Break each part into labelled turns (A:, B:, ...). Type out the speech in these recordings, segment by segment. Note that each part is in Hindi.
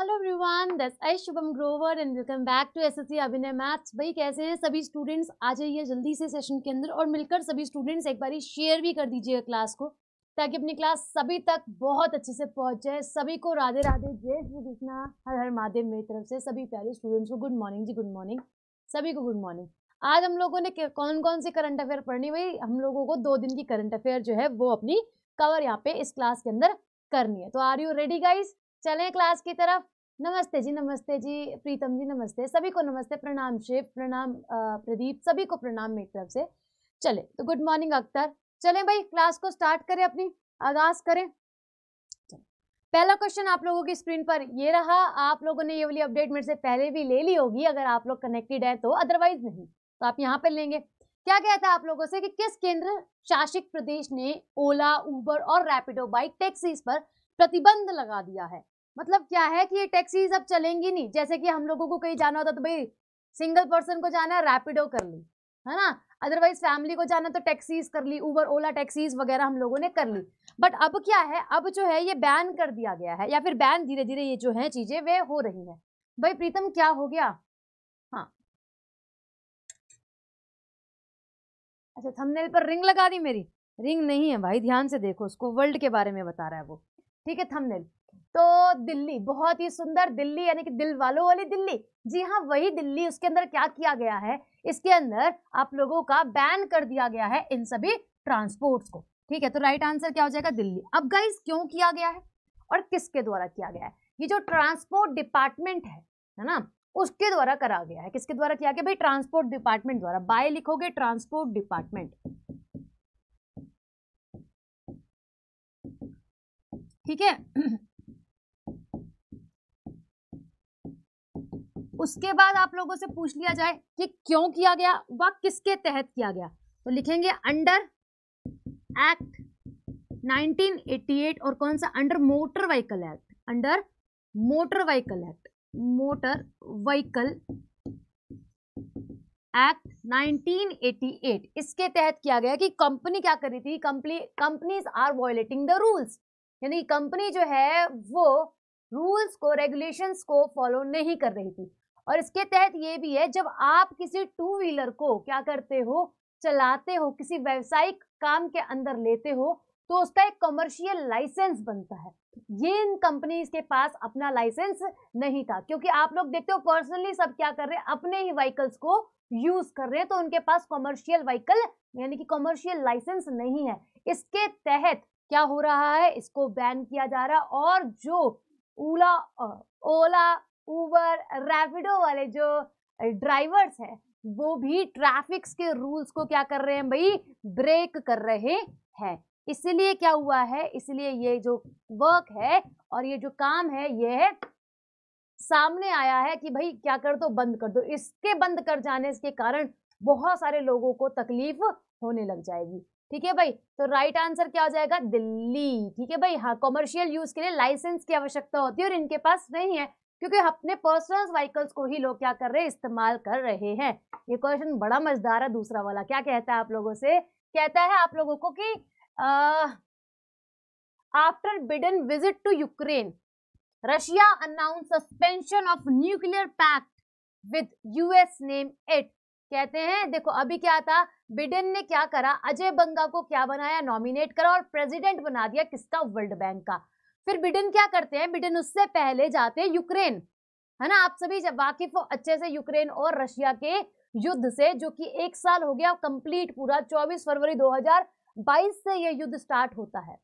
A: Hello everyone this I Shubham Grover and welcome back to C Abhinay maths भाई कैसे हैं सभी स्टूडेंट्स आ जाइए जल्दी से सेशन के अंदर और मिलकर सभी स्टूडेंट्स एक बार शेयर भी कर दीजिएगा क्लास को ताकि अपनी क्लास सभी तक बहुत अच्छे से पहुंच जाए सभी को राधे राधे जय श्री कृष्णा हर हर महादेव मेरी तरफ से सभी प्यारे स्टूडेंट्स को गुड मॉर्निंग जी गुड मॉर्निंग सभी को गुड मॉर्निंग आज हम लोगों ने कौन कौन से करंट अफेयर पढ़नी भाई हम लोगों को दो दिन की करंट अफेयर जो है वो अपनी कवर यहाँ पे इस क्लास के अंदर करनी है तो आर यू रेडी गाइज चले क्लास की तरफ नमस्ते जी नमस्ते जी प्रीतम जी नमस्ते सभी को नमस्ते प्रणाम शिव प्रणाम प्रदीप सभी को प्रणाम मेरी तरफ से चले तो गुड मॉर्निंग अख्तर चले भाई क्लास को स्टार्ट करें अपनी आगाज करें पहला क्वेश्चन आप लोगों की स्क्रीन पर ये रहा आप लोगों ने ये वाली अपडेट मेरे से पहले भी ले ली होगी अगर आप लोग कनेक्टेड है तो अदरवाइज नहीं तो आप यहाँ पर लेंगे क्या कहता है आप लोगों से कि किस केंद्र शासित प्रदेश ने ओला उबर और रैपिडो बाइक टैक्सीज पर प्रतिबंध लगा दिया है मतलब क्या है कि ये टैक्सीज अब चलेंगी नहीं जैसे कि हम लोगों को कहीं जाना होता तो भाई सिंगल पर्सन को जाना है रैपिडो कर ली है ना अदरवाइज फैमिली को जाना तो टैक्सीज कर ली उबर ओला टैक्सीज वगैरह हम लोगों ने कर ली बट अब क्या है अब जो है ये बैन कर दिया गया है या फिर बैन धीरे धीरे ये जो है चीजें वे हो रही है भाई प्रीतम क्या हो गया हाँ अच्छा थंबनेल पर रिंग लगा दी मेरी रिंग नहीं है भाई ध्यान से देखो उसको वर्ल्ड के बारे में बता रहा है वो ठीक है थमनेल तो दिल्ली बहुत ही सुंदर दिल्ली यानी कि दिल वालों वाली दिल्ली जी हाँ वही दिल्ली उसके अंदर क्या किया गया है इसके अंदर आप लोगों का बैन कर दिया गया है इन सभी ट्रांसपोर्ट्स को ठीक है तो राइट आंसर क्या हो जाएगा दिल्ली अब गाइज क्यों किया गया है और किसके द्वारा किया गया है ये जो ट्रांसपोर्ट डिपार्टमेंट है है ना उसके द्वारा करा गया है किसके द्वारा किया गया भाई ट्रांसपोर्ट डिपार्टमेंट द्वारा बाय लिखोगे ट्रांसपोर्ट डिपार्टमेंट ठीक है उसके बाद आप लोगों से पूछ लिया जाए कि क्यों किया गया व किसके तहत किया गया तो लिखेंगे अंडर एक्ट 1988 और कौन सा under motor vehicle act under motor vehicle act motor vehicle act 1988 इसके तहत किया गया कि कंपनी क्या कर रही थी company companies are violating the rules यानी कंपनी जो है वो रूल्स को रेगुलेशंस को फॉलो नहीं कर रही थी और इसके तहत ये भी है जब आप किसी टू व्हीलर को क्या करते हो चलाते हो किसी व्यवसायिक काम के अंदर लेते हो तो उसका एक कमर्शियल लाइसेंस बनता है ये इन कंपनीज के पास अपना लाइसेंस नहीं था क्योंकि आप लोग देखते हो पर्सनली सब क्या कर रहे हैं अपने ही व्हीकल्स को यूज कर रहे हैं तो उनके पास कॉमर्शियल व्हीकल यानी कि कॉमर्शियल लाइसेंस नहीं है इसके तहत क्या हो रहा है इसको बैन किया जा रहा है और जो ओला ओला ऊबर रैपिडो वाले जो ड्राइवर्स हैं वो भी ट्रैफिक्स के रूल्स को क्या कर रहे हैं भाई ब्रेक कर रहे हैं इसलिए क्या हुआ है इसलिए ये जो वर्क है और ये जो काम है ये है सामने आया है कि भाई क्या कर दो बंद कर दो इसके बंद कर जाने के कारण बहुत सारे लोगों को तकलीफ होने लग जाएगी ठीक है भाई तो राइट आंसर क्या हो जाएगा दिल्ली ठीक है भाई हाँ कॉमर्शियल यूज के लिए लाइसेंस की आवश्यकता होती है और इनके पास नहीं है क्योंकि अपने पर्सनल व्हीकल्स को ही लोग क्या कर रहे हैं इस्तेमाल कर रहे हैं ये क्वेश्चन बड़ा मजेदार है दूसरा वाला क्या कहता है आप लोगों से कहता है आप लोगों को कि after Biden visit to Ukraine Russia announce suspension of nuclear pact with US name it कहते हैं देखो अभी क्या था बिडेन ने क्या करा अजय बंगा को क्या बनाया नॉमिनेट करा और प्रेसिडेंट बना दिया किसका वर्ल्ड बैंक का फिर बिडेन क्या करते हैं बिडेन उससे पहले जाते हैं यूक्रेन है ना आप सभी वाकिफ हो अच्छे से यूक्रेन और रशिया के युद्ध से जो कि एक साल हो गया कंप्लीट पूरा 24 फरवरी 2022 से यह युद्ध स्टार्ट होता है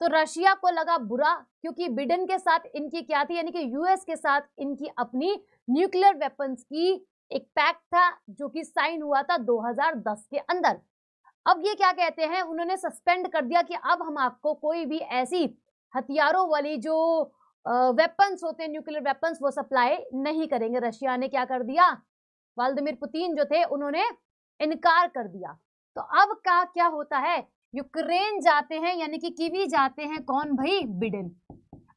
A: तो रशिया को लगा बुरा क्योंकि बिडेन के साथ इनकी क्या थी यानी कि यूएस के साथ इनकी अपनी न्यूक्लियर वेपन्स की एक पैक्ट था जो कि साइन हुआ था 2010 के अंदर अब ये क्या कहते हैं उन्होंने सस्पेंड कर दिया कि अब हम आपको कोई भी ऐसी हथियारों वाली जो वेपन्स होते हैं न्यूक्लियर वेपन्स वो सप्लाई नहीं करेंगे रशिया ने क्या कर दिया वाल्दिमिर पुतिन जो थे उन्होंने इनकार कर दिया तो अब का क्या होता है यूक्रेन जाते हैं यानी कि किवी जाते हैं कौन भाई बिडेन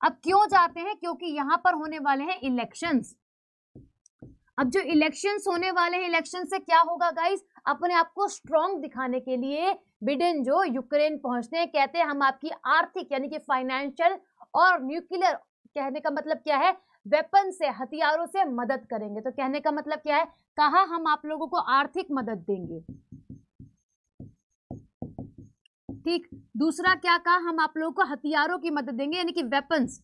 A: अब क्यों जाते हैं क्योंकि यहां पर होने वाले हैं इलेक्शंस अब जो इलेक्शंस होने वाले हैं इलेक्शन से क्या होगा गाइस अपने आप को स्ट्रॉन्ग दिखाने के लिए बिडेन जो यूक्रेन पहुंचते हैं कहते हैं हम आपकी आर्थिक यानी कि फाइनेंशियल और न्यूक्लियर कहने का मतलब क्या है वेपन से हथियारों से मदद करेंगे तो कहने का मतलब क्या है कहा हम आप लोगों को आर्थिक मदद देंगे ठीक दूसरा क्या कहा हम आप लोगों को हथियारों की मदद देंगे यानी कि वेपन्स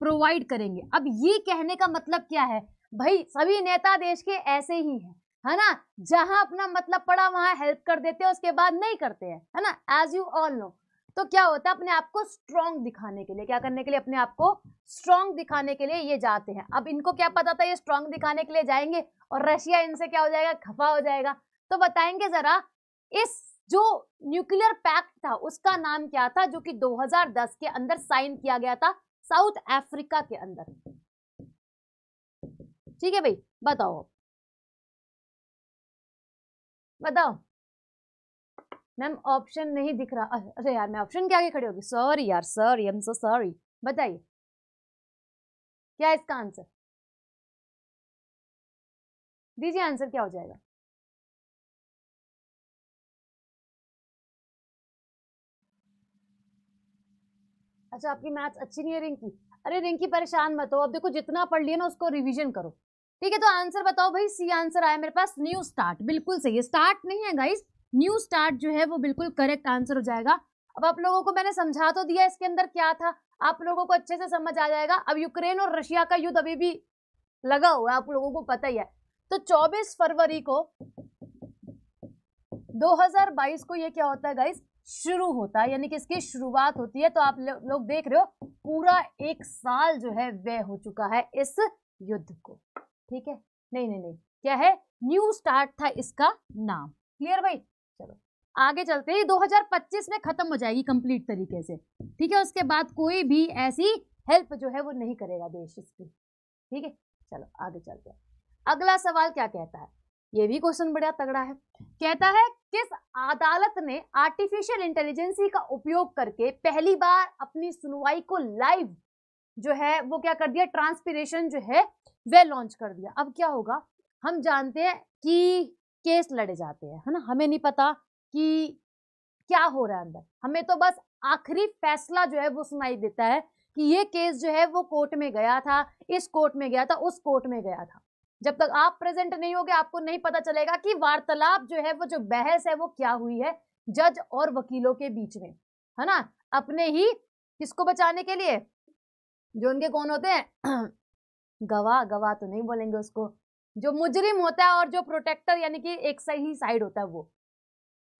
A: प्रोवाइड करेंगे अब ये कहने का मतलब क्या है भाई सभी नेता देश के ऐसे ही हैं है ना जहां अपना मतलब पड़ा वहां हेल्प कर देते हैं उसके बाद नहीं करते हैं है ना एज यू ऑल नो तो क्या होता है अपने आप को स्ट्रॉन्ग दिखाने के लिए क्या करने के लिए अपने आप को स्ट्रॉन्ग दिखाने के लिए ये जाते हैं अब इनको क्या पता था ये स्ट्रॉन्ग दिखाने के लिए जाएंगे और रशिया इनसे क्या हो जाएगा खफा हो जाएगा तो बताएंगे जरा इस जो न्यूक्लियर पैक्ट था उसका नाम क्या था जो कि 2010 के अंदर साइन किया गया था साउथ अफ्रीका के अंदर ठीक है भाई बताओ बताओ मैम ऑप्शन नहीं दिख रहा अरे अच्छा यार मैं ऑप्शन के आगे खड़ी होगी सॉरी यार sorry I am so sorry बताइए क्या इसका आंसर दीजिए आंसर क्या हो जाएगा अच्छा आपकी मैथ्स अच्छी नहीं है रिंकी अरे रिंकी परेशान मत हो अब देखो जितना पढ़ लिया ना उसको रिवीजन करो ठीक है तो आंसर बताओ भाई सी आंसर आया मेरे पास न्यू स्टार्ट बिल्कुल सही है स्टार्ट नहीं है गाइस न्यू स्टार्ट जो है वो बिल्कुल करेक्ट आंसर हो जाएगा अब आप लोगों को मैंने समझा तो दिया इसके अंदर क्या था आप लोगों को अच्छे से समझ आ जाएगा अब यूक्रेन और रशिया का युद्ध अभी भी लगा हुआ है आप लोगों को पता ही है तो 24 फरवरी को 2022 को ये क्या होता है गाइस शुरू होता है यानी कि इसकी शुरुआत होती है तो आप लो, लोग देख रहे हो पूरा एक साल जो है वह हो चुका है इस युद्ध को ठीक है नहीं नहीं नहीं क्या है न्यू स्टार्ट था इसका नाम क्लियर भाई चलो आगे चलते हैं 2025 में खत्म हो जाएगी कंप्लीट तरीके से ठीक है उसके बाद कोई भी ऐसी हेल्प जो है वो नहीं करेगा देश इसकी ठीक है चलो आगे चलते हैं अगला सवाल क्या कहता है ये भी क्वेश्चन बड़ा तगड़ा है कहता है किस अदालत ने आर्टिफिशियल इंटेलिजेंसी का उपयोग करके पहली बार अपनी सुनवाई को लाइव जो है वो क्या कर दिया ट्रांसपीरेशन जो है वह लॉन्च कर दिया अब क्या होगा हम जानते हैं कि केस लड़े जाते हैं है ना हमें नहीं पता कि क्या हो रहा है अंदर हमें तो बस आखिरी फैसला जो है वो सुनाई देता है कि ये केस जो है वो कोर्ट में गया था इस कोर्ट में गया था उस कोर्ट में गया था जब तक आप प्रेजेंट नहीं होगे आपको नहीं पता चलेगा कि वार्तालाप जो है वो जो बहस है वो क्या हुई है जज और वकीलों के बीच में है ना अपने ही किसको बचाने के लिए जो उनके कौन होते हैं गवाह गवाह तो नहीं बोलेंगे उसको जो मुजरिम होता है और जो प्रोटेक्टर यानी कि एक सही साइड होता है वो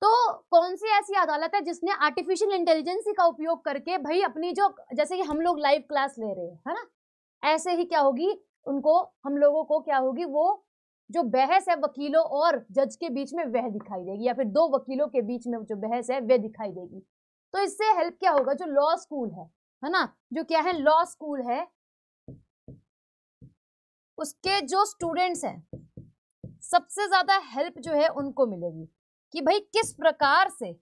A: तो कौन सी ऐसी अदालत है जिसने आर्टिफिशियल इंटेलिजेंस का उपयोग करके भाई अपनी जो जैसे कि हम लोग लाइव क्लास ले रहे हैं है ना ऐसे ही क्या होगी उनको हम लोगों को क्या होगी वो जो बहस है वकीलों और जज के बीच में वह दिखाई देगी या फिर दो वकीलों के बीच में जो बहस है वह दिखाई देगी तो इससे हेल्प क्या होगा जो लॉ स्कूल है है ना जो क्या है लॉ स्कूल है उसके जो स्टूडेंट्स हैं सबसे ज़्यादा हेल्प जो है उनको मिलेगी कि भाई किस प्रकार से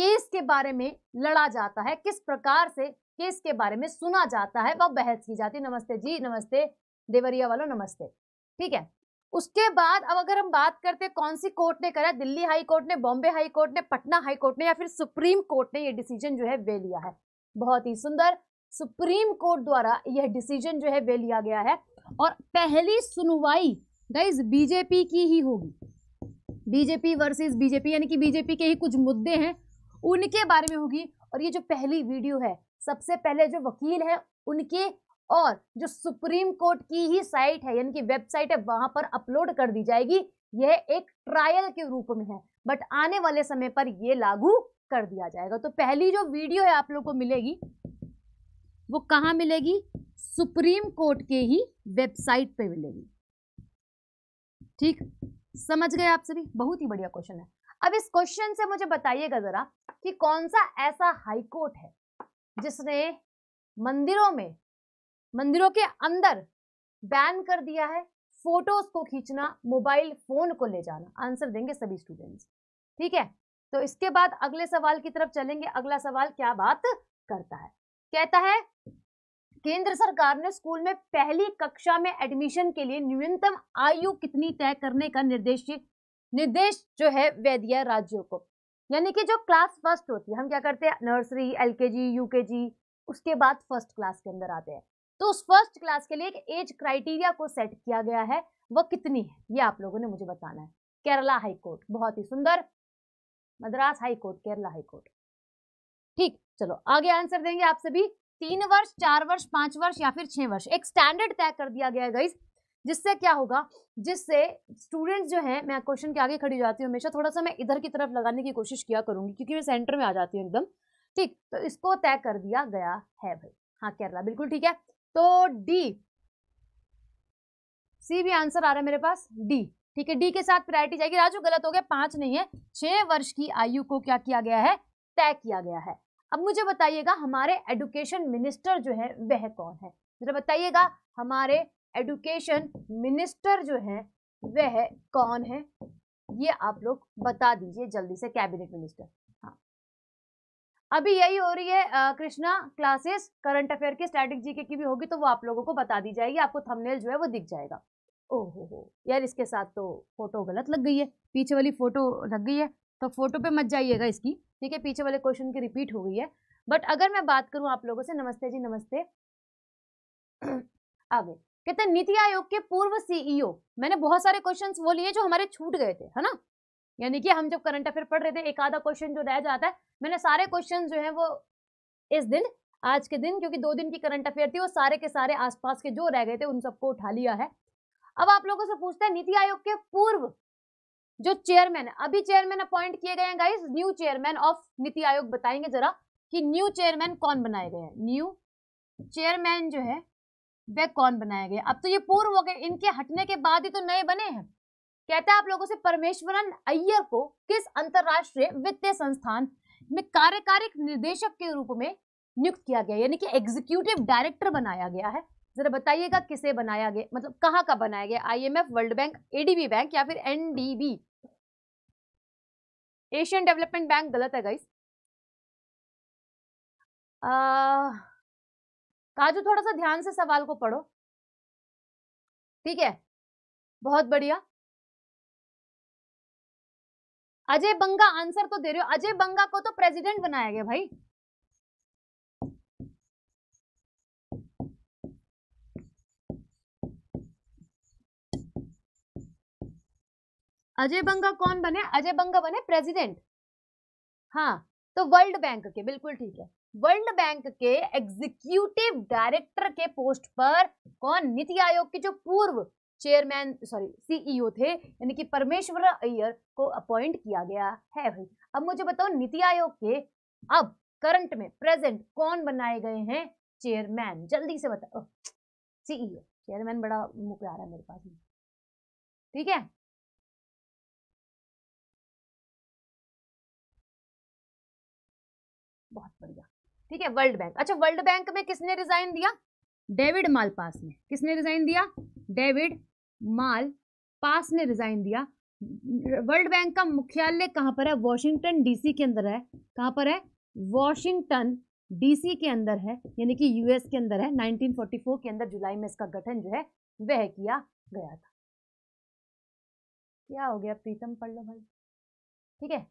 A: केस के बारे में लड़ा जाता है किस प्रकार से केस के बारे में सुना जाता है वह बहस की जाती है नमस्ते जी नमस्ते देवरिया वालों नमस्ते ठीक है उसके बाद अब अगर हम बात करते कौन सी कोर्ट ने करा दिल्ली हाई कोर्ट ने बॉम्बे हाई कोर्ट ने पटना हाई कोर्ट ने या फिर सुप्रीम कोर्ट ने यह डिसीजन जो है वे लिया है बहुत ही सुंदर सुप्रीम कोर्ट द्वारा यह डिसीजन जो है वे लिया गया है और पहली सुनवाई गाइज बीजेपी की ही होगी बीजेपी वर्सेस बीजेपी यानी कि बीजेपी के ही कुछ मुद्दे हैं उनके बारे में होगी और ये जो पहली वीडियो है सबसे पहले जो वकील है उनके और जो सुप्रीम कोर्ट की ही साइट है यानी कि वेबसाइट है वहां पर अपलोड कर दी जाएगी यह एक ट्रायल के रूप में है बट आने वाले समय पर यह लागू कर दिया जाएगा तो पहली जो वीडियो है आप लोग को मिलेगी वो कहाँ मिलेगी सुप्रीम कोर्ट के ही वेबसाइट पे मिलेगी ठीक समझ गए आप सभी बहुत ही बढ़िया क्वेश्चन है अब इस क्वेश्चन से मुझे बताइएगा जरा कि कौन सा ऐसा हाई कोर्ट है जिसने मंदिरों में मंदिरों के अंदर बैन कर दिया है फोटोज को खींचना मोबाइल फोन को ले जाना आंसर देंगे सभी स्टूडेंट्स ठीक है तो इसके बाद अगले सवाल की तरफ चलेंगे अगला सवाल क्या बात करता है कहता है केंद्र सरकार ने स्कूल में पहली कक्षा में एडमिशन के लिए न्यूनतम आयु कितनी तय करने का निर्देश निर्देश जो है वह दिया राज्यों को यानी कि जो क्लास फर्स्ट होती है हम क्या करते हैं नर्सरी एलकेजी यूकेजी उसके बाद फर्स्ट क्लास के अंदर आते हैं तो उस फर्स्ट क्लास के लिए एक एज क्राइटेरिया को सेट किया गया है वह कितनी है ये आप लोगों ने मुझे बताना है केरला हाईकोर्ट बहुत ही सुंदर मद्रास हाईकोर्ट केरला हाईकोर्ट ठीक चलो आगे आंसर देंगे आप सभी तीन वर्ष चार वर्ष पांच वर्ष या फिर छह वर्ष एक स्टैंडर्ड तय कर दिया गया है गाइज जिससे क्या होगा जिससे स्टूडेंट्स जो है मैं क्वेश्चन के आगे खड़ी जाती हूँ हमेशा थोड़ा सा मैं इधर की तरफ लगाने की कोशिश किया करूंगी क्योंकि मैं सेंटर में आ जाती हूँ एकदम ठीक तो इसको तय कर दिया गया है भाई हाँ केरला बिल्कुल ठीक है तो डी सी भी आंसर आ रहा है मेरे पास डी ठीक है डी के साथ प्रायोरिटी जाएगी राजू गलत हो गया पांच नहीं है छह वर्ष की आयु को क्या किया गया है तय किया गया है अब मुझे बताइएगा हमारे एडुकेशन मिनिस्टर जो है वह कौन है जरा बताइएगा हमारे एडुकेशन मिनिस्टर जो है वह कौन है ये आप लोग बता दीजिए जल्दी से कैबिनेट मिनिस्टर हाँ अभी यही हो रही है कृष्णा क्लासेस करंट अफेयर की स्टैटिक जीके की भी होगी तो वो आप लोगों को बता दी जाएगी आपको थंबनेल जो है वो दिख जाएगा ओहो हो यार इसके साथ तो फोटो गलत लग गई है पीछे वाली फोटो लग गई है तो फोटो पे मत जाइएगा इसकी ठीक है पीछे वाले क्वेश्चन की रिपीट हो गई है बट अगर मैं बात करूं आप लोगों से नमस्ते जी नमस्ते आगे कहते हैं नीति आयोग के पूर्व सीईओ e मैंने बहुत सारे क्वेश्चन वो लिए जो हमारे छूट गए थे है ना यानी कि हम जब करंट अफेयर पढ़ रहे थे एक आधा क्वेश्चन जो रह जाता है मैंने सारे क्वेश्चन जो है वो इस दिन आज के दिन क्योंकि दो दिन की करंट अफेयर थी वो सारे के सारे आसपास के जो रह गए थे उन सबको उठा लिया है अब आप लोगों से पूछते हैं नीति आयोग के पूर्व जो चेयरमैन अभी चेयरमैन अपॉइंट किए गए हैं न्यू चेयरमैन ऑफ नीति आयोग बताएंगे जरा कि न्यू चेयरमैन कौन बनाए गए हैं न्यू चेयरमैन जो है वे कौन बनाए गए अब तो ये पूर्व हो गए इनके हटने के बाद ही तो नए बने हैं कहता है आप लोगों से परमेश्वरन अय्यर को किस अंतरराष्ट्रीय वित्तीय संस्थान में कार्यकारिक निर्देशक के रूप में नियुक्त किया गया यानी कि एग्जीक्यूटिव डायरेक्टर बनाया गया है जरा बताइएगा किसे बनाया गया मतलब कहाँ का बनाया गया IMF world bank ADB bank या फिर एनडीबी एशियन डेवलपमेंट बैंक गलत है गाइस काजू थोड़ा सा ध्यान से सवाल को पढ़ो ठीक है बहुत बढ़िया अजय बंगा आंसर तो दे रहे हो अजय बंगा को तो प्रेसिडेंट बनाया गया भाई अजय बंगा कौन बने अजय बंगा बने प्रेसिडेंट हाँ तो वर्ल्ड बैंक के बिल्कुल ठीक है वर्ल्ड बैंक के एग्जीक्यूटिव डायरेक्टर के पोस्ट पर कौन नीति आयोग के जो पूर्व चेयरमैन सॉरी सीईओ थे यानी कि परमेश्वर अय्यर को अपॉइंट किया गया है भाई अब मुझे बताओ नीति आयोग के अब करंट में प्रेजेंट कौन बनाए गए हैं चेयरमैन जल्दी से बताओ सीईओ चेयरमैन बड़ा मुख्य आ रहा है मेरे पास ठीक है ठीक है वर्ल्ड बैंक अच्छा वर्ल्ड बैंक में किसने रिजाइन दिया डेविड मालपास ने किसने रिजाइन दिया डेविड माल पास ने रिजाइन दिया वर्ल्ड बैंक का मुख्यालय कहाँ पर है वॉशिंगटन डीसी के अंदर है कहाँ पर है वॉशिंगटन डीसी के अंदर है यानी कि यूएस के अंदर है 1944 के अंदर जुलाई में इसका गठन जो है वह किया गया था क्या हो गया प्रीतम पढ़ लो भाई ठीक है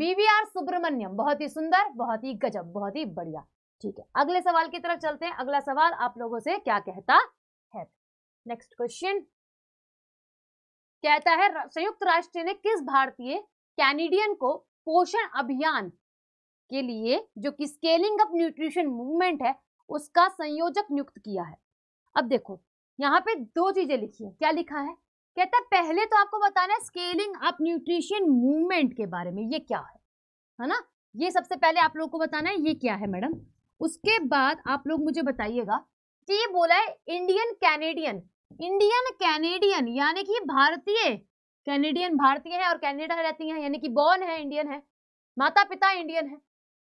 A: बीवीआर सुब्रमण्यम बहुत ही सुंदर बहुत ही गजब बहुत ही बढ़िया ठीक है अगले सवाल की तरफ चलते हैं अगला सवाल आप लोगों से क्या कहता है नेक्स्ट क्वेश्चन कहता है संयुक्त राष्ट्र ने किस भारतीय कैनेडियन को पोषण अभियान के लिए जो कि स्केलिंग अप न्यूट्रिशन मूवमेंट है उसका संयोजक नियुक्त किया है अब देखो यहाँ पे दो चीजें लिखी है क्या लिखा है कहता है पहले तो आपको बताना है स्केलिंग अप न्यूट्रिशन मूवमेंट के बारे में ये क्या है है ना ये सबसे पहले आप लोगों को बताना है ये क्या है मैडम उसके बाद आप लोग मुझे बताइएगा कि ये बोला है इंडियन कैनेडियन इंडियन कैनेडियन यानी कि भारतीय कैनेडियन भारतीय है और कैनेडा रहती हैं यानी कि बॉर्न है इंडियन है माता पिता इंडियन है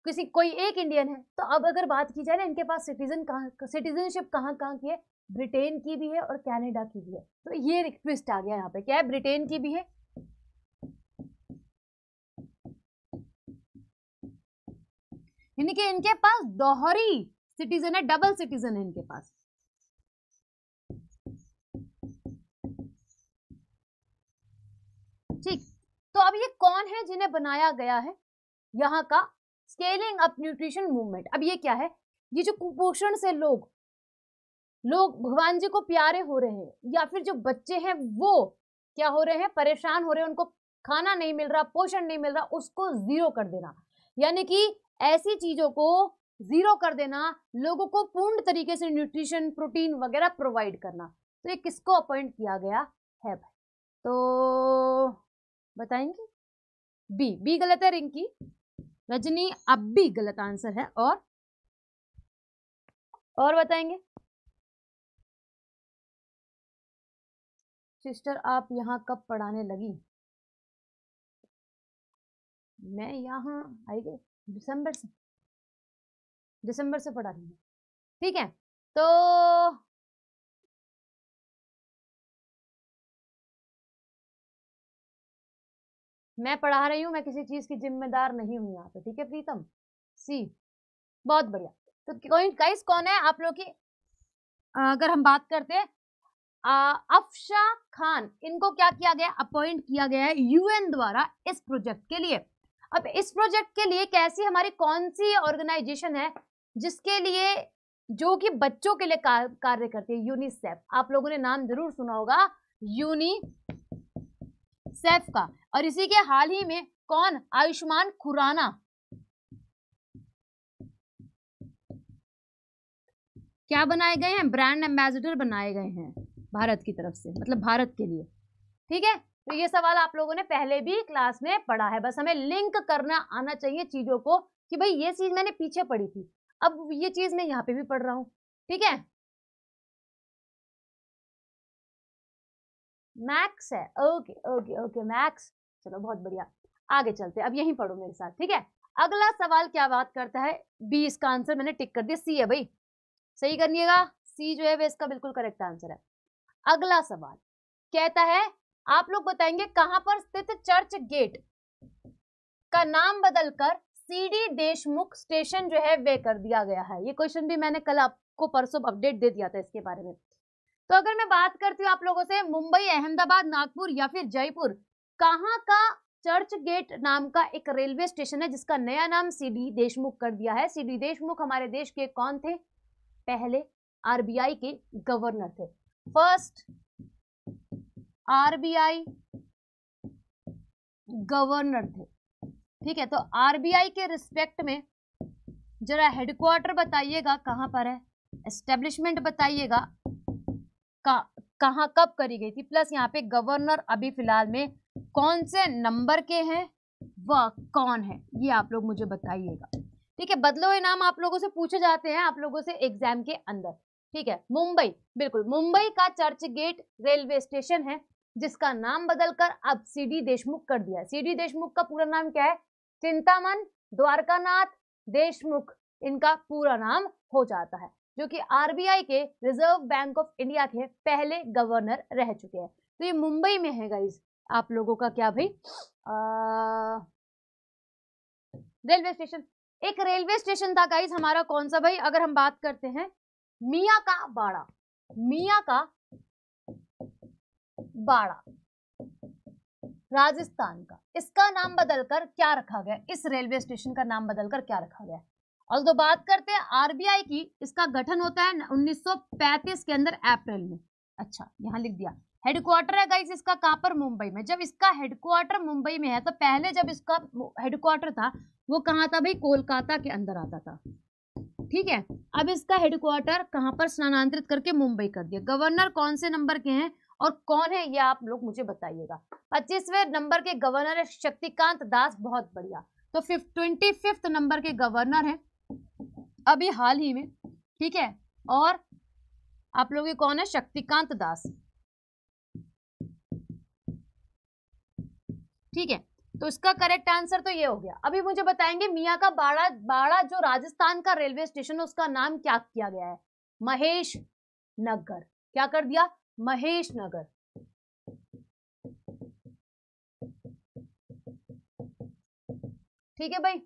A: किसी कोई एक इंडियन है तो अब अगर बात की जाए ना इनके पास सिटीजन कहाँ सिटीजनशिप कहाँ कहाँ की है ब्रिटेन की भी है और कनाडा की भी है तो ये रिक्वेस्ट आ गया यहाँ पे क्या है ब्रिटेन की भी है यानी कि इनके पास दोहरी सिटीजन है डबल सिटीजन है इनके पास ठीक तो अब ये कौन है जिन्हें बनाया गया है यहाँ का स्केलिंग अप न्यूट्रिशन मूवमेंट अब ये क्या है ये जो कुपोषण से लोग लोग भगवान जी को प्यारे हो रहे हैं या फिर जो बच्चे हैं वो क्या हो रहे हैं परेशान हो रहे हैं उनको खाना नहीं मिल रहा पोषण नहीं मिल रहा उसको जीरो कर देना यानी कि ऐसी चीजों को जीरो कर देना लोगों को पूर्ण तरीके से न्यूट्रिशन प्रोटीन वगैरह प्रोवाइड करना तो ये किसको अपॉइंट किया गया है भाई तो बताएंगे बी बी गलत है रिंकी रजनी अब भी गलत आंसर है और और बताएंगे सिस्टर आप यहाँ कब पढ़ाने लगी मैं यहाँ आई गई दिसंबर से दिसंबर से पढ़ा रही हूँ ठीक है तो मैं पढ़ा रही हूँ मैं किसी चीज की जिम्मेदार नहीं हूँ यहाँ पे ठीक है प्रीतम सी बहुत बढ़िया तो कौन गाइस कौन है आप लोग की अगर हम बात करते हैं अफशा खान इनको क्या किया गया अपॉइंट किया गया है यूएन द्वारा इस प्रोजेक्ट के लिए अब इस प्रोजेक्ट के लिए कैसी हमारी कौन सी ऑर्गेनाइजेशन है जिसके लिए जो कि बच्चों के लिए कार्य करती है यूनिसेफ आप लोगों ने नाम जरूर सुना होगा यूनिसेफ का और इसी के हाल ही में कौन आयुष्मान खुराना क्या बनाए गए हैं ब्रांड एम्बेसडर बनाए गए हैं भारत की तरफ से मतलब भारत के लिए ठीक है तो ये सवाल आप लोगों ने पहले भी क्लास में पढ़ा है बस हमें लिंक करना आना चाहिए चीजों को कि भाई ये चीज मैंने पीछे पढ़ी थी अब ये चीज मैं यहाँ पे भी पढ़ रहा हूँ ठीक है मैक्स है ओके ओके ओके मैक्स चलो बहुत बढ़िया आगे चलते अब यही पढ़ो मेरे साथ ठीक है अगला सवाल क्या बात करता है बी इसका आंसर मैंने टिक कर दिया सी है भाई सही करिएगा सी जो है वह इसका बिल्कुल करेक्ट आंसर है अगला सवाल कहता है आप लोग बताएंगे कहां पर स्थित चर्च गेट का नाम बदलकर सीडी देशमुख स्टेशन जो है वे कर दिया गया है ये क्वेश्चन भी मैंने कल आपको परसों अपडेट दे दिया था इसके बारे में तो अगर मैं बात करती हूँ आप लोगों से मुंबई अहमदाबाद नागपुर या फिर जयपुर कहाँ का चर्च गेट नाम का एक रेलवे स्टेशन है जिसका नया नाम सीडी देशमुख कर दिया है सीडी देशमुख हमारे देश के कौन थे पहले आरबीआई के गवर्नर थे फर्स्ट आरबीआई गवर्नर थे ठीक है तो आरबीआई के रिस्पेक्ट में जरा हेडक्वार्टर बताइएगा कहां पर है एस्टेब्लिशमेंट बताइएगा कहा कहां कब करी गई थी प्लस यहाँ पे गवर्नर अभी फिलहाल में कौन से नंबर के हैं वह कौन है ये आप लोग मुझे बताइएगा ठीक है बदलो इनाम आप लोगों से पूछे जाते हैं आप लोगों से एग्जाम के अंदर ठीक है मुंबई बिल्कुल मुंबई का चर्च गेट रेलवे स्टेशन है जिसका नाम बदलकर अब सीडी देशमुख कर दिया सीडी देशमुख का पूरा नाम क्या है चिंतामन द्वारकानाथ देशमुख इनका पूरा नाम हो जाता है जो कि आरबीआई के रिजर्व बैंक ऑफ इंडिया के पहले गवर्नर रह चुके हैं तो ये मुंबई में है गाइज आप लोगों का क्या भाई रेलवे स्टेशन एक रेलवे स्टेशन था गाइज हमारा कौन सा भाई अगर हम बात करते हैं मिया का बाड़ा मिया का बाड़ा राजस्थान का इसका नाम बदलकर क्या रखा गया इस रेलवे स्टेशन का नाम बदलकर क्या रखा गया और जो तो बात करते हैं आरबीआई की इसका गठन होता है 1935 के अंदर अप्रैल में अच्छा यहाँ लिख दिया हेडक्वार्टर है गाइस इसका कहाँ पर मुंबई में जब इसका हेडक्वार्टर मुंबई में है तो पहले जब इसका हेडक्वार्टर था वो कहाँ था भाई कोलकाता के अंदर आता था ठीक है अब इसका हेडक्वार्टर कहाँ पर स्थानांतरित करके मुंबई कर दिया गवर्नर कौन से नंबर के हैं और कौन है ये आप लोग मुझे बताइएगा पच्चीसवें नंबर के गवर्नर है शक्तिकांत दास बहुत बढ़िया तो ट्वेंटी फिफ्थ नंबर के गवर्नर हैं अभी हाल ही में ठीक है और आप लोग कौन है शक्तिकांत दास ठीक है तो इसका करेक्ट आंसर तो ये हो गया अभी मुझे बताएंगे मियाँ का बाड़ा बाड़ा जो राजस्थान का रेलवे स्टेशन है उसका नाम क्या किया गया है महेश नगर क्या कर दिया महेश नगर ठीक है भाई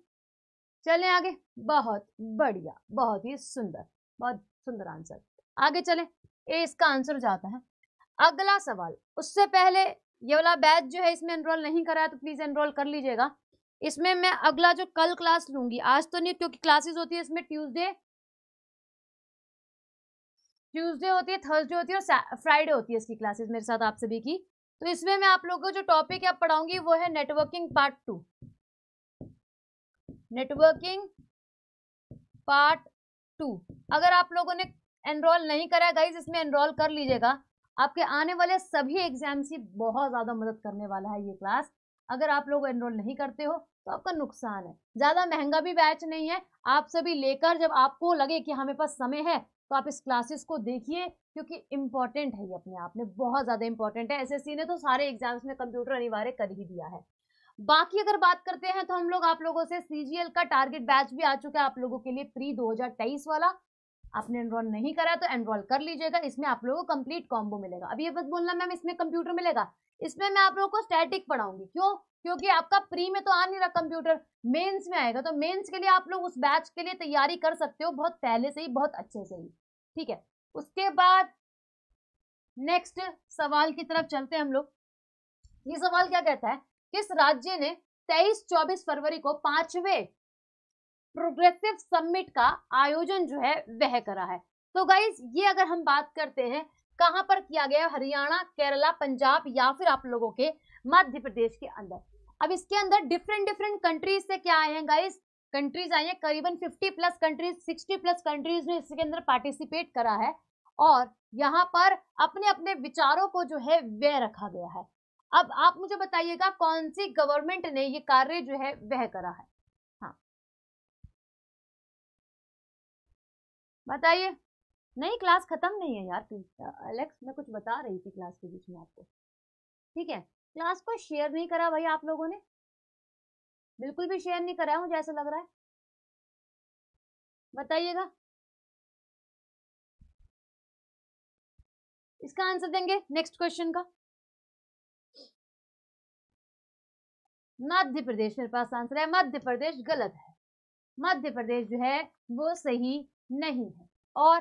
A: चलें आगे बहुत बढ़िया बहुत ही सुंदर बहुत सुंदर आंसर आगे चले ए इसका आंसर जाता है अगला सवाल उससे पहले ये वाला बैच जो है इसमें एनरोल नहीं कराया तो प्लीज़ एनरोल कर लीजिएगा इसमें मैं अगला जो कल क्लास लूंगी आज तो नहीं क्योंकि क्लासेस होती है इसमें ट्यूसडे ट्यूसडे होती है थर्सडे होती है और फ्राइडे होती है इसकी क्लासेस मेरे साथ आप सभी की तो इसमें मैं आप लोगों को जो टॉपिक आप पढ़ाऊंगी वो है networking part two networking part two अगर आप लोगों ने एनरोल नहीं कराया गाइज इसमें एनरोल कर लीजिएगा आपके आने वाले सभी एग्जाम से बहुत ज़्यादा मदद करने वाला है ये क्लास अगर आप लोग एनरोल नहीं करते हो तो आपका नुकसान है ज़्यादा महंगा भी बैच नहीं है आप सभी लेकर जब आपको लगे कि हमें पास समय है तो आप इस क्लासेस को देखिए क्योंकि इम्पोर्टेंट है ये अपने आप में बहुत ज़्यादा इंपॉर्टेंट है एसएससी ने तो सारे एग्जाम्स में कंप्यूटर अनिवार्य कर ही दिया है बाकी अगर बात करते हैं तो हम लोग आप लोगों से सीजीएल का टारगेट बैच भी आ चुका है आप लोगों के लिए प्री दो वाला आपने एनरोल नहीं करा तो एनरोल कर लीजिएगा इसमें आप लोगों को कंप्लीट कॉम्बो मिलेगा अभी ये बस बोलना मैम इसमें कंप्यूटर मिलेगा इसमें मैं आप लोगों को स्टैटिक पढ़ाऊंगी क्यों क्योंकि आपका प्री में तो आ नहीं रहा कंप्यूटर मेंस में आएगा तो मेंस के लिए आप लोग उस बैच के लिए तैयारी कर सकते हो बहुत पहले से ही बहुत अच्छे से ही ठीक है उसके बाद नेक्स्ट सवाल की तरफ चलते हैं हम लोग ये सवाल क्या कहता है किस राज्य ने तेईस चौबीस फरवरी को पांचवें प्रोग्रेसिव समिट का आयोजन जो है वह करा है तो गाइज ये अगर हम बात करते हैं कहाँ पर किया गया हरियाणा केरला पंजाब या फिर आप लोगों के मध्य प्रदेश के अंदर अब इसके अंदर डिफरेंट डिफरेंट कंट्रीज से क्या आए हैं गाइज कंट्रीज आई हैं करीबन 50 प्लस कंट्रीज 60 प्लस कंट्रीज ने इसके अंदर पार्टिसिपेट करा है और यहाँ पर अपने अपने विचारों को जो है वह रखा गया है अब आप मुझे बताइएगा कौन सी गवर्नमेंट ने ये कार्य जो है वह करा है बताइए नहीं क्लास खत्म नहीं है यार अलेक्स मैं कुछ बता रही थी क्लास के बीच में आपको ठीक है क्लास को शेयर नहीं करा भाई आप लोगों ने बिल्कुल भी शेयर नहीं करा मुझे ऐसा लग रहा है बताइएगा इसका आंसर देंगे नेक्स्ट क्वेश्चन का मध्य प्रदेश मेरे पास आंसर है मध्य प्रदेश गलत है मध्य प्रदेश जो है वो सही नहीं है और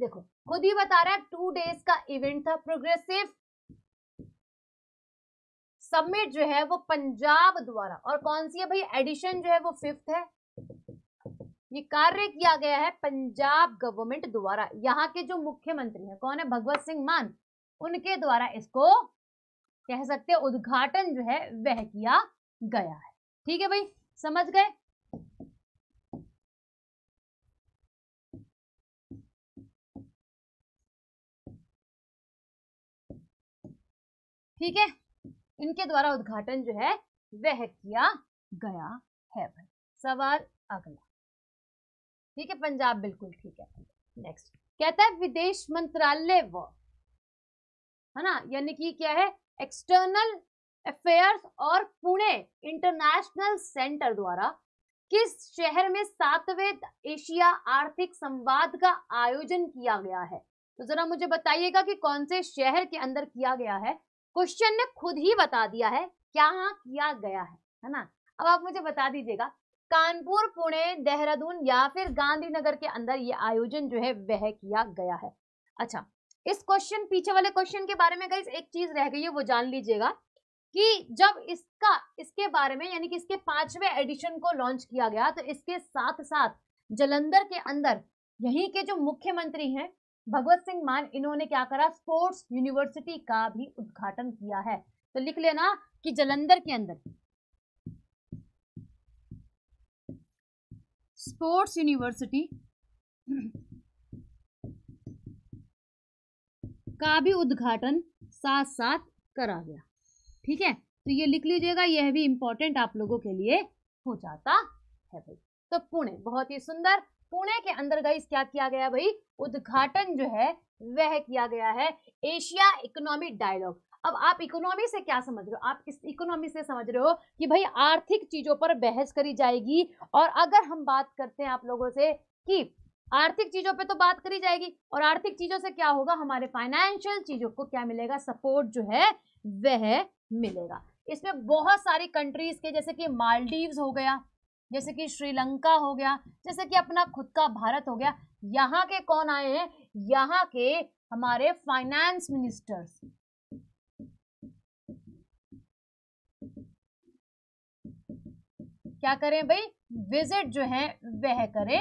A: देखो खुद ही बता रहा है टू डेज का इवेंट था प्रोग्रेसिव सबमिट जो है वो पंजाब द्वारा और कौन सी है भाई एडिशन जो है वो फिफ्थ है ये कार्य किया गया है पंजाब गवर्नमेंट द्वारा यहाँ के जो मुख्यमंत्री हैं कौन है भगवत सिंह मान उनके द्वारा इसको कह सकते उद्घाटन जो है वह किया गया है ठीक है भाई समझ गए ठीक है इनके द्वारा उद्घाटन जो है वह किया गया है भाई सवाल अगला ठीक है पंजाब बिल्कुल ठीक है नेक्स्ट कहता है विदेश मंत्रालय व है ना यानी कि क्या है एक्सटर्नल अफेयर्स और पुणे इंटरनेशनल सेंटर द्वारा किस शहर में सातवें एशिया आर्थिक संवाद का आयोजन किया गया है तो जरा मुझे बताइएगा कि कौन से शहर के अंदर किया गया है क्वेश्चन ने खुद ही बता दिया है क्या हाँ किया गया है है ना अब आप मुझे बता दीजिएगा कानपुर पुणे देहरादून या फिर गांधीनगर के अंदर ये आयोजन जो है वह किया गया है अच्छा इस क्वेश्चन पीछे वाले क्वेश्चन के बारे में गई एक चीज रह गई है वो जान लीजिएगा कि जब इसका इसके बारे में यानी कि इसके पांचवें एडिशन को लॉन्च किया गया तो इसके साथ साथ जलंधर के अंदर यहीं के जो मुख्यमंत्री हैं भगवत सिंह मान इन्होंने क्या करा स्पोर्ट्स यूनिवर्सिटी का भी उद्घाटन किया है तो लिख लेना कि जलंधर के अंदर स्पोर्ट्स यूनिवर्सिटी का भी उद्घाटन साथ साथ करा गया ठीक है तो ये लिख लीजिएगा यह भी इंपॉर्टेंट आप लोगों के लिए हो जाता है भाई तो पुणे बहुत ही सुंदर पुणे के अंदर गाइस क्या किया गया भाई उद्घाटन जो है वह किया गया है एशिया इकोनॉमिक डायलॉग अब आप इकोनॉमी से क्या समझ रहे हो आप इस इकोनॉमी से समझ रहे हो कि भाई आर्थिक चीजों पर बहस करी जाएगी और अगर हम बात करते हैं आप लोगों से कि आर्थिक चीजों पे तो बात करी जाएगी और आर्थिक चीजों से क्या होगा हमारे फाइनेंशियल चीजों को क्या मिलेगा सपोर्ट जो है वह मिलेगा इसमें बहुत सारी कंट्रीज के जैसे कि मालदीव्स हो गया जैसे कि श्रीलंका हो गया जैसे कि अपना खुद का भारत हो गया यहाँ के कौन आए हैं यहाँ के हमारे फाइनेंस मिनिस्टर्स क्या करें भाई विजिट जो है वह करें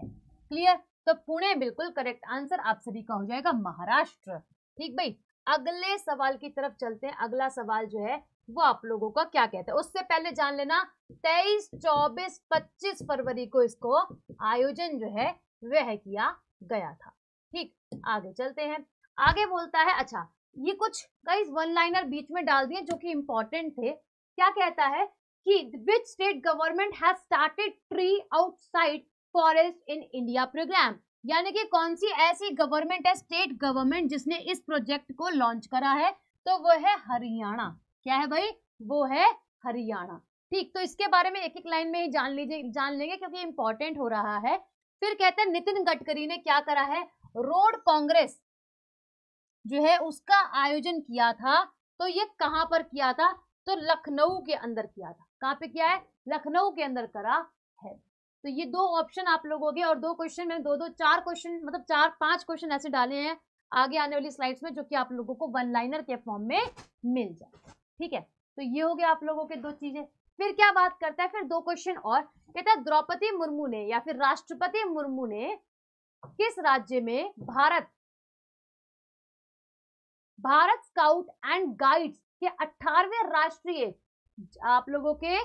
A: क्लियर तो पुणे बिल्कुल करेक्ट आंसर आप सभी का हो जाएगा महाराष्ट्र ठीक भाई अगले सवाल की तरफ चलते हैं अगला सवाल जो है वो आप लोगों का क्या कहता है उससे पहले जान लेना तेईस चौबीस पच्चीस फरवरी को इसको आयोजन जो है वह किया गया था ठीक आगे चलते हैं आगे बोलता है अच्छा ये कुछ कई वन लाइनर बीच में डाल दिए जो कि इंपॉर्टेंट थे क्या कहता है कि which state government has started tree outside forest in India programme यानी कि कौन सी ऐसी गवर्नमेंट है स्टेट गवर्नमेंट जिसने इस प्रोजेक्ट को लॉन्च करा है तो वो है हरियाणा क्या है भाई वो है हरियाणा ठीक तो इसके बारे में एक एक लाइन में ही जान लीजिए जान लेंगे क्योंकि इंपॉर्टेंट हो रहा है फिर कहते हैं नितिन गडकरी ने क्या करा है रोड कांग्रेस जो है उसका आयोजन किया था तो ये कहां पर किया था तो लखनऊ के अंदर किया था कहां पे किया है लखनऊ के अंदर करा है तो ये दो ऑप्शन आप लोगों के और दो क्वेश्चन मैंने दो दो चार क्वेश्चन मतलब चार पांच क्वेश्चन ऐसे डाले हैं आगे आने वाली स्लाइड्स में जो कि आप लोगों को वन लाइनर के फॉर्म में मिल जाए ठीक है तो ये हो गया आप लोगों के दो चीजें फिर क्या बात करता है फिर दो क्वेश्चन और कहता है द्रौपदी मुर्मू ने या फिर राष्ट्रपति मुर्मू ने किस राज्य में Bharat Bharat scout and guides के अठारवे राष्ट्रीय आप लोगों के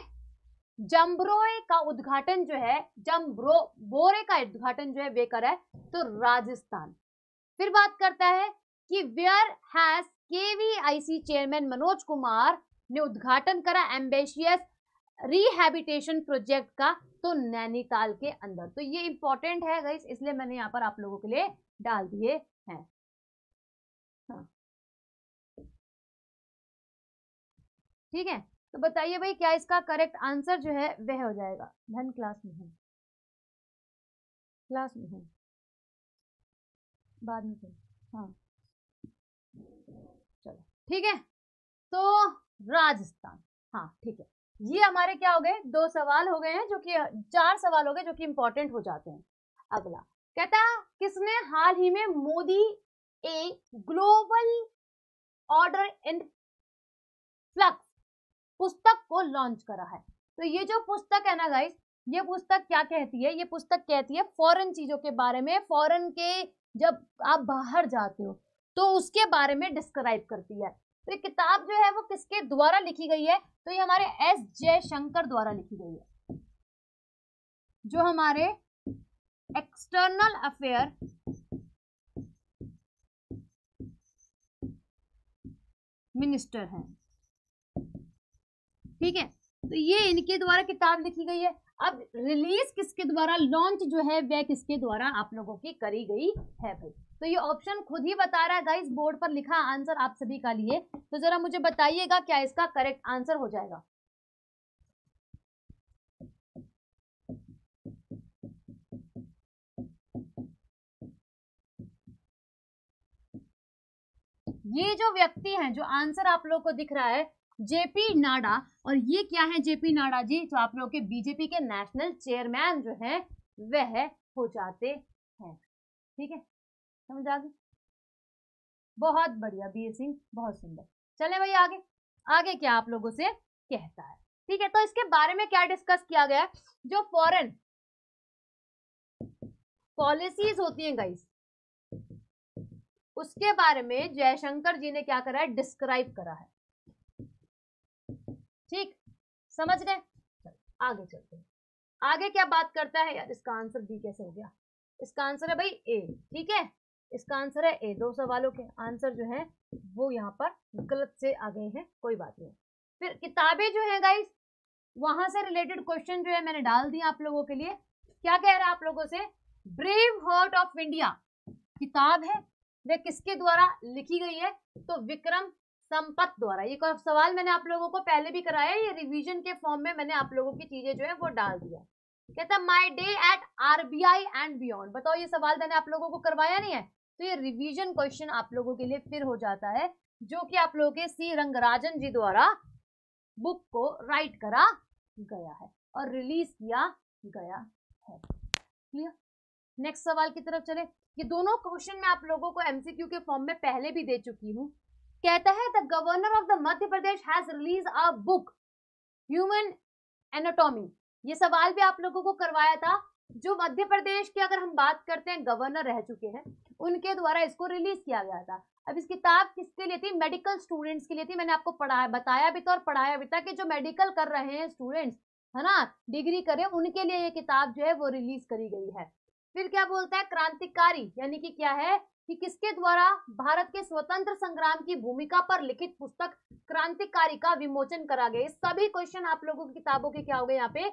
A: जम्ब्रोए का उद्घाटन जो है जम्ब्रो बोरे का उद्घाटन जो है वे करा है तो राजस्थान फिर बात करता है कि where has KVIC chairman Manoj Kumar ने उद्घाटन करा एम्बेशियस रिहेबिटेशन प्रोजेक्ट का तो नैनीताल के अंदर तो ये इंपॉर्टेंट है गाइस इसलिए मैंने यहाँ पर आप लोगों के लिए डाल दिए हैं हाँ। ठीक है तो बताइए भाई क्या इसका करेक्ट आंसर जो है वह हो जाएगा धन क्लास में है क्लास में है बाद में हाँ चलो ठीक है तो राजस्थान हाँ ठीक है ये हमारे क्या हो गए दो सवाल हो गए हैं जो कि चार सवाल हो गए जो कि इंपॉर्टेंट हो जाते हैं अगला कहता किसने हाल ही में Modi a global order and flux पुस्तक को लॉन्च करा है तो ये जो पुस्तक है ना गाइस ये पुस्तक क्या कहती है ये पुस्तक कहती है फॉरेन चीजों के बारे में फॉरेन के जब आप बाहर जाते हो तो उसके बारे में डिस्क्राइब करती है तो ये किताब जो है वो किसके द्वारा लिखी गई है तो ये हमारे एस जयशंकर द्वारा लिखी गई है जो हमारे एक्सटर्नल अफेयर मिनिस्टर हैं ठीक है तो ये इनके द्वारा किताब लिखी गई है अब रिलीज किसके द्वारा लॉन्च जो है वह किसके द्वारा आप लोगों की करी गई है भाई तो ये ऑप्शन खुद ही बता रहा है गाइस बोर्ड पर लिखा आंसर आप सभी का लिए तो जरा मुझे बताइएगा क्या इसका करेक्ट आंसर हो जाएगा ये जो व्यक्ति हैं जो आंसर आप लोग को दिख रहा है जेपी नाडा और ये क्या है जेपी नाडा जी तो आप लोग के बीजेपी के नेशनल चेयरमैन जो है वह हो जाते हैं ठीक है समझ आ गई बहुत बढ़िया बीर सिंह बहुत सुंदर चले भाई आगे आगे क्या आप लोगों से कहता है ठीक है तो इसके बारे में क्या डिस्कस किया गया है जो फॉरेन पॉलिसीज होती हैं गाइस उसके बारे में जयशंकर जी ने क्या करा है डिस्क्राइब करा है ठीक समझ गए आगे चलते हैं आगे क्या बात करता है यार इसका आंसर बी कैसे हो गया इसका आंसर है भाई ए ठीक है इसका आंसर है ए दो सवालों के आंसर जो है वो यहाँ पर गलत से आ गए हैं कोई बात नहीं फिर किताबें जो है गाइस वहां से रिलेटेड क्वेश्चन जो है मैंने डाल दिया आप लोगों के लिए क्या कह रहा है आप लोगों से ब्रेव हर्ट ऑफ इंडिया किताब है वह किसके द्वारा लिखी गई है तो विक्रम संपत द्वारा ये सवाल मैंने आप लोगों को पहले भी कराया ये रिवीजन के फॉर्म में मैंने आप लोगों की चीजें जो है वो डाल दिया कहता my day at RBI and beyond बताओ ये सवाल मैंने आप लोगों को करवाया नहीं है तो ये रिवीजन क्वेश्चन आप लोगों के लिए फिर हो जाता है जो कि आप लोगों के सी रंगराजन जी द्वारा बुक को राइट करा गया है और रिलीज किया गया है क्लियर नेक्स्ट सवाल की तरफ चले ये दोनों क्वेश्चन मैं आप लोगों को एमसीक्यू के फॉर्म में पहले भी दे चुकी हूँ कहता है the governor of the Madhya Pradesh has release a book human anatomy ये सवाल भी आप लोगों को करवाया था जो मध्य प्रदेश की अगर हम बात करते हैं गवर्नर रह चुके हैं उनके द्वारा इसको रिलीज किया गया था अब इस किताब किसके लिए थी मेडिकल स्टूडेंट्स के लिए थी मैंने आपको पढ़ाया बताया भी था और पढ़ाया भी था कि जो मेडिकल कर रहे हैं स्टूडेंट्स है ना डिग्री करें उनके लिए ये किताब जो है वो रिलीज करी गई है फिर क्या बोलता है क्रांतिकारी यानी कि क्या है कि किसके द्वारा भारत के स्वतंत्र संग्राम की भूमिका पर लिखित पुस्तक क्रांतिकारी का विमोचन करा गया सभी क्वेश्चन आप लोगों की किताबों के क्या हो गए यहाँ पे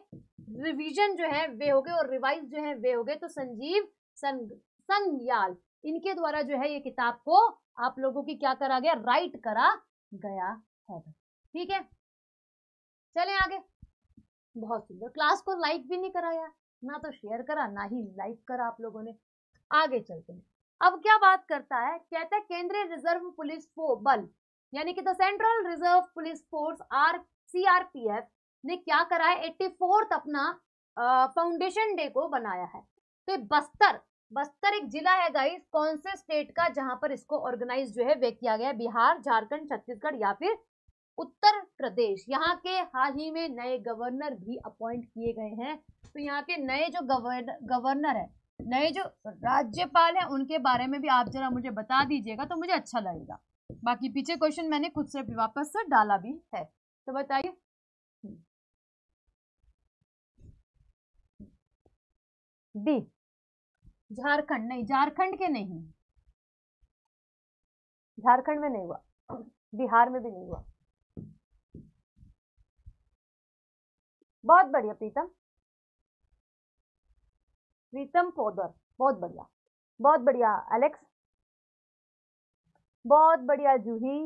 A: रिवीजन जो है वे हो गए और रिवाइज जो है वे हो गए तो संजीव संग संगयाल इनके द्वारा जो है ये किताब को आप लोगों की क्या करा गया राइट करा गया है ठीक है चले आगे बहुत सुंदर क्लास को लाइक भी नहीं कराया ना तो शेयर करा ना ही लाइक करा आप लोगों ने आगे चलते हैं अब क्या बात करता है कहता है केंद्रीय रिजर्व पुलिस बल यानी कि the central reserve police force or CRPF ने क्या करा है एट्टी फोर्थ अपना फाउंडेशन डे को बनाया है तो बस्तर बस्तर एक जिला है गाइस कौन से स्टेट का जहां पर इसको ऑर्गेनाइज जो है वे किया गया बिहार झारखंड छत्तीसगढ़ या फिर उत्तर प्रदेश यहाँ के हाल ही में नए गवर्नर भी अपॉइंट किए गए हैं तो यहाँ के नए जो गवर्नर है नए जो राज्यपाल है उनके बारे में भी आप जरा मुझे बता दीजिएगा तो मुझे अच्छा लगेगा बाकी पीछे क्वेश्चन मैंने खुद से वापस से डाला भी है तो बताइए डी झारखंड नहीं झारखंड के नहीं झारखंड में नहीं हुआ बिहार में भी नहीं हुआ बहुत बढ़िया प्रीतम प्रीतम पोदर बहुत बढ़िया बहुत बढ़िया एलेक्स बहुत बढ़िया जूही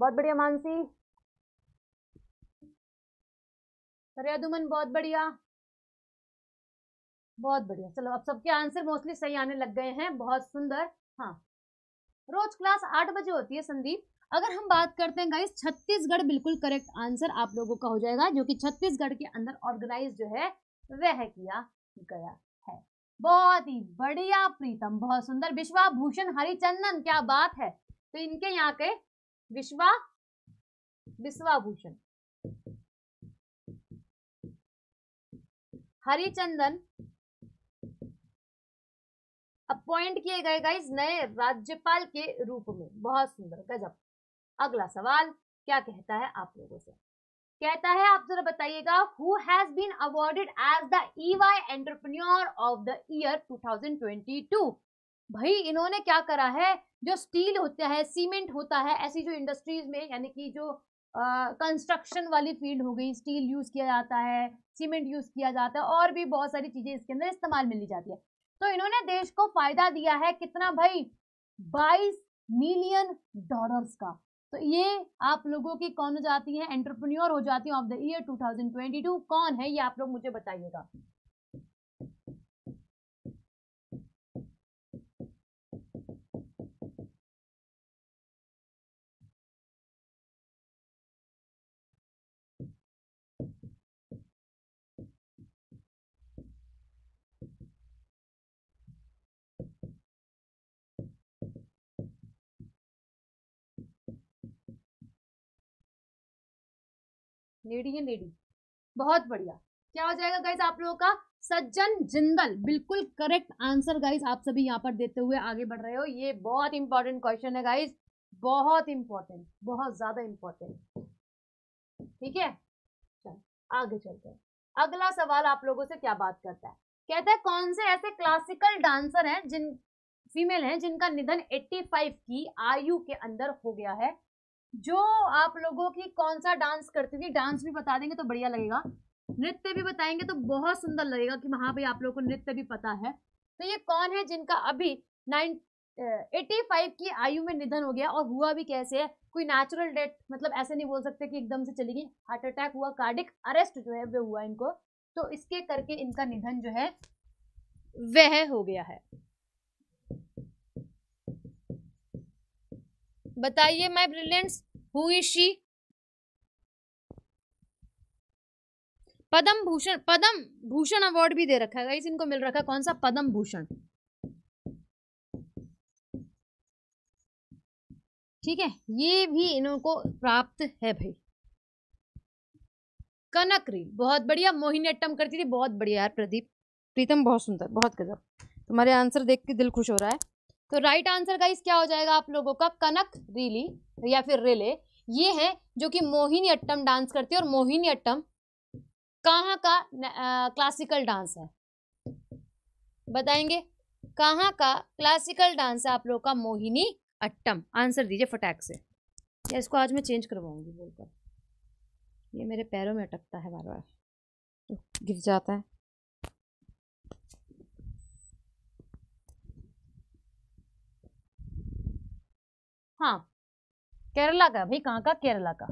A: बहुत बढ़िया मानसी रियादुमन बहुत बढ़िया बहुत बढ़िया चलो अब सबके आंसर मोस्टली सही आने लग गए हैं बहुत सुंदर हाँ रोज क्लास आठ बजे होती है संदीप अगर हम बात करते हैं गाइस छत्तीसगढ़ बिल्कुल करेक्ट आंसर आप लोगों का हो जाएगा जो कि छत्तीसगढ़ के अंदर ऑर्गेनाइज जो है वह किया गया है बहुत ही बढ़िया प्रीतम बहुत सुंदर विश्वा भूषण हरिचंदन क्या बात है तो इनके यहाँ के विश्वा भूषण हरिचंदन अपॉइंट किए गए गाइस नए राज्यपाल के रूप में बहुत सुंदर गजब अगला सवाल क्या कहता है आप लोगों से कहता है आप जरा बताइएगा who has been awarded as the EY entrepreneur of the year 2022 भाई इन्होंने क्या करा है जो स्टील होता है सीमेंट होता है ऐसी जो इंडस्ट्रीज में यानी कि जो कंस्ट्रक्शन uh, वाली फील्ड हो गई स्टील यूज किया जाता है सीमेंट यूज किया जाता है और भी बहुत सारी चीजें इसके अंदर इस्तेमाल में ली जाती है तो इन्होंने देश को फायदा दिया है कितना भाई 22 मिलियन डॉलर्स का तो ये आप लोगों की कौन हो जाती है एंटरप्रन्योर हो जाती है ऑफ द ईयर 2022 कौन है ये आप लोग मुझे बताइएगा लेडी है लेडी बहुत बढ़िया क्या हो जाएगा गाइज आप लोगों का सज्जन जिंदल बिल्कुल करेक्ट आंसर गाइज आप सभी यहाँ पर देते हुए आगे बढ़ रहे हो ये बहुत इंपॉर्टेंट क्वेश्चन है गाइज बहुत इंपॉर्टेंट बहुत ज्यादा इंपॉर्टेंट ठीक है चल आगे चलते हैं अगला सवाल आप लोगों से क्या बात करता है कहता है कौन से ऐसे क्लासिकल डांसर हैं जिन फीमेल हैं जिनका निधन 85 की आयु के अंदर हो गया है जो आप लोगों की कौन सा डांस करती थी डांस भी बता देंगे तो बढ़िया लगेगा नृत्य भी बताएंगे तो बहुत सुंदर लगेगा कि वहाँ भाई आप लोगों को नृत्य भी पता है तो ये कौन है जिनका अभी नाइन एटी फाइव की आयु में निधन हो गया और हुआ भी कैसे है कोई नेचुरल डेथ मतलब ऐसे नहीं बोल सकते कि एकदम से चली गई हार्ट अटैक हुआ कार्डिक अरेस्ट जो है वह हुआ इनको तो इसके करके इनका निधन जो है वह हो गया है बताइए my brilliants who is she Bhushan Padma Bhushan award भी दे रखा है इनको मिल रखा है कौन सा पदम भूषण ठीक है ये भी इनको प्राप्त है भाई कनकरी बहुत बढ़िया मोहिनी अट्टम करती थी बहुत बढ़िया यार प्रदीप प्रीतम बहुत सुंदर बहुत गजब तुम्हारे आंसर देख के दिल खुश हो रहा है तो राइट आंसर का इस क्या हो जाएगा आप लोगों का कनक रीली या फिर रेले ये हैं जो कि मोहिनी अट्टम डांस करती है और मोहिनी अट्टम कहाँ का क्लासिकल डांस है बताएंगे कहाँ का क्लासिकल डांस है आप लोग का मोहिनी अट्टम आंसर दीजिए फटाक से या इसको आज मैं चेंज करवाऊंगी बोलकर ये मेरे पैरों में अटकता है बार बार तो गिर जाता है हाँ केरला का भाई कहाँ का केरला का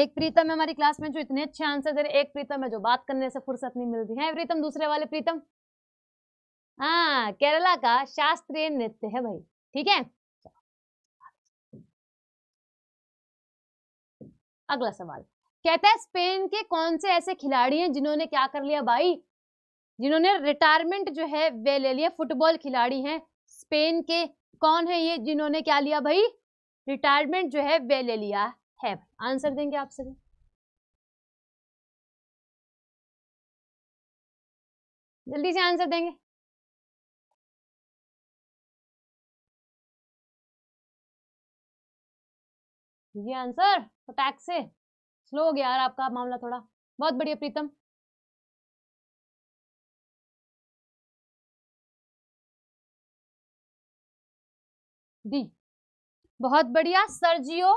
A: एक प्रीतम है हमारी क्लास में जो इतने अच्छे आंसर दे रहे एक प्रीतम है जो बात करने से फुर्सत नहीं मिलती है प्रीतम दूसरे वाले प्रीतम हाँ केरला का शास्त्रीय नृत्य है भाई ठीक है अगला सवाल कहता है स्पेन के कौन से ऐसे खिलाड़ी हैं जिन्होंने क्या कर लिया भाई जिन्होंने रिटायरमेंट जो है वे ले लिया फुटबॉल खिलाड़ी हैं स्पेन के कौन है ये जिन्होंने क्या लिया भाई रिटायरमेंट जो है वे ले लिया है आंसर देंगे आप सभी जल्दी से आंसर देंगे जी आंसर से स्लो हो गया यार आपका मामला थोड़ा बहुत बढ़िया प्रीतम डी बहुत बढ़िया सर्जियो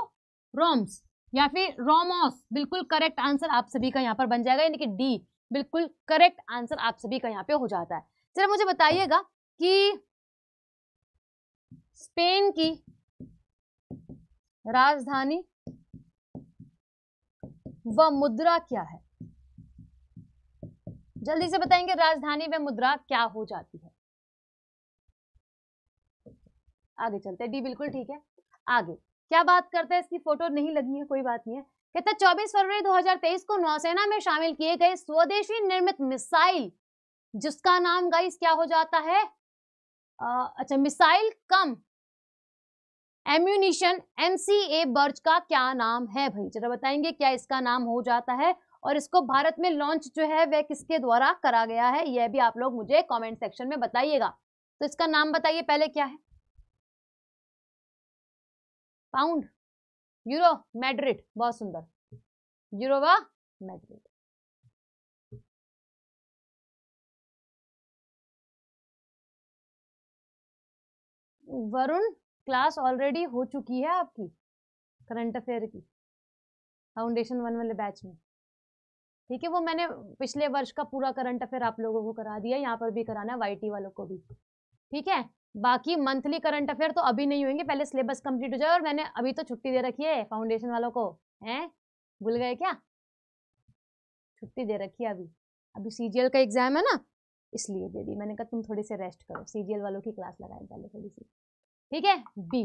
A: रोम्स या फिर रोमोस बिल्कुल करेक्ट आंसर आप सभी का यहाँ पर बन जाएगा यानी कि डी बिल्कुल करेक्ट आंसर आप सभी का यहाँ पे हो जाता है जरा मुझे बताइएगा कि स्पेन की राजधानी व मुद्रा क्या है जल्दी से बताएंगे राजधानी व मुद्रा क्या हो जाती है आगे चलते डी बिल्कुल ठीक है आगे क्या बात करते हैं इसकी फोटो नहीं लगी है कोई बात नहीं है कहते चौबीस फरवरी 2023 को नौसेना में शामिल किए गए स्वदेशी निर्मित मिसाइल जिसका नाम गाइस क्या हो जाता है आ, अच्छा missile cum ammunition MCA barge का क्या नाम है भाई जरा बताएंगे क्या इसका नाम हो जाता है और इसको भारत में लॉन्च जो है वह किसके द्वारा करा गया है यह भी आप लोग मुझे कमेंट सेक्शन में बताइएगा तो इसका नाम बताइए पहले क्या है पाउंड यूरो मैड्रिड बहुत सुंदर यूरो व मैड्रिड वरुण क्लास ऑलरेडी हो चुकी है आपकी करंट अफेयर की फाउंडेशन वन वाले बैच में ठीक है वो मैंने पिछले वर्ष का पूरा करंट अफेयर आप लोगों को करा दिया यहाँ पर भी कराना है वाई वालों को भी ठीक है बाकी मंथली करंट अफेयर तो अभी नहीं होंगे पहले सिलेबस कंप्लीट हो जाए और मैंने अभी तो छुट्टी दे रखी है फाउंडेशन वालों को हैं भूल गए क्या छुट्टी दे रखी है अभी अभी सीजीएल का एग्जाम है ना इसलिए दे दी मैंने कहा तुम थोड़ी से रेस्ट करो सीजीएल वालों की क्लास लगाए पहले थोड़ी सी ठीक है बी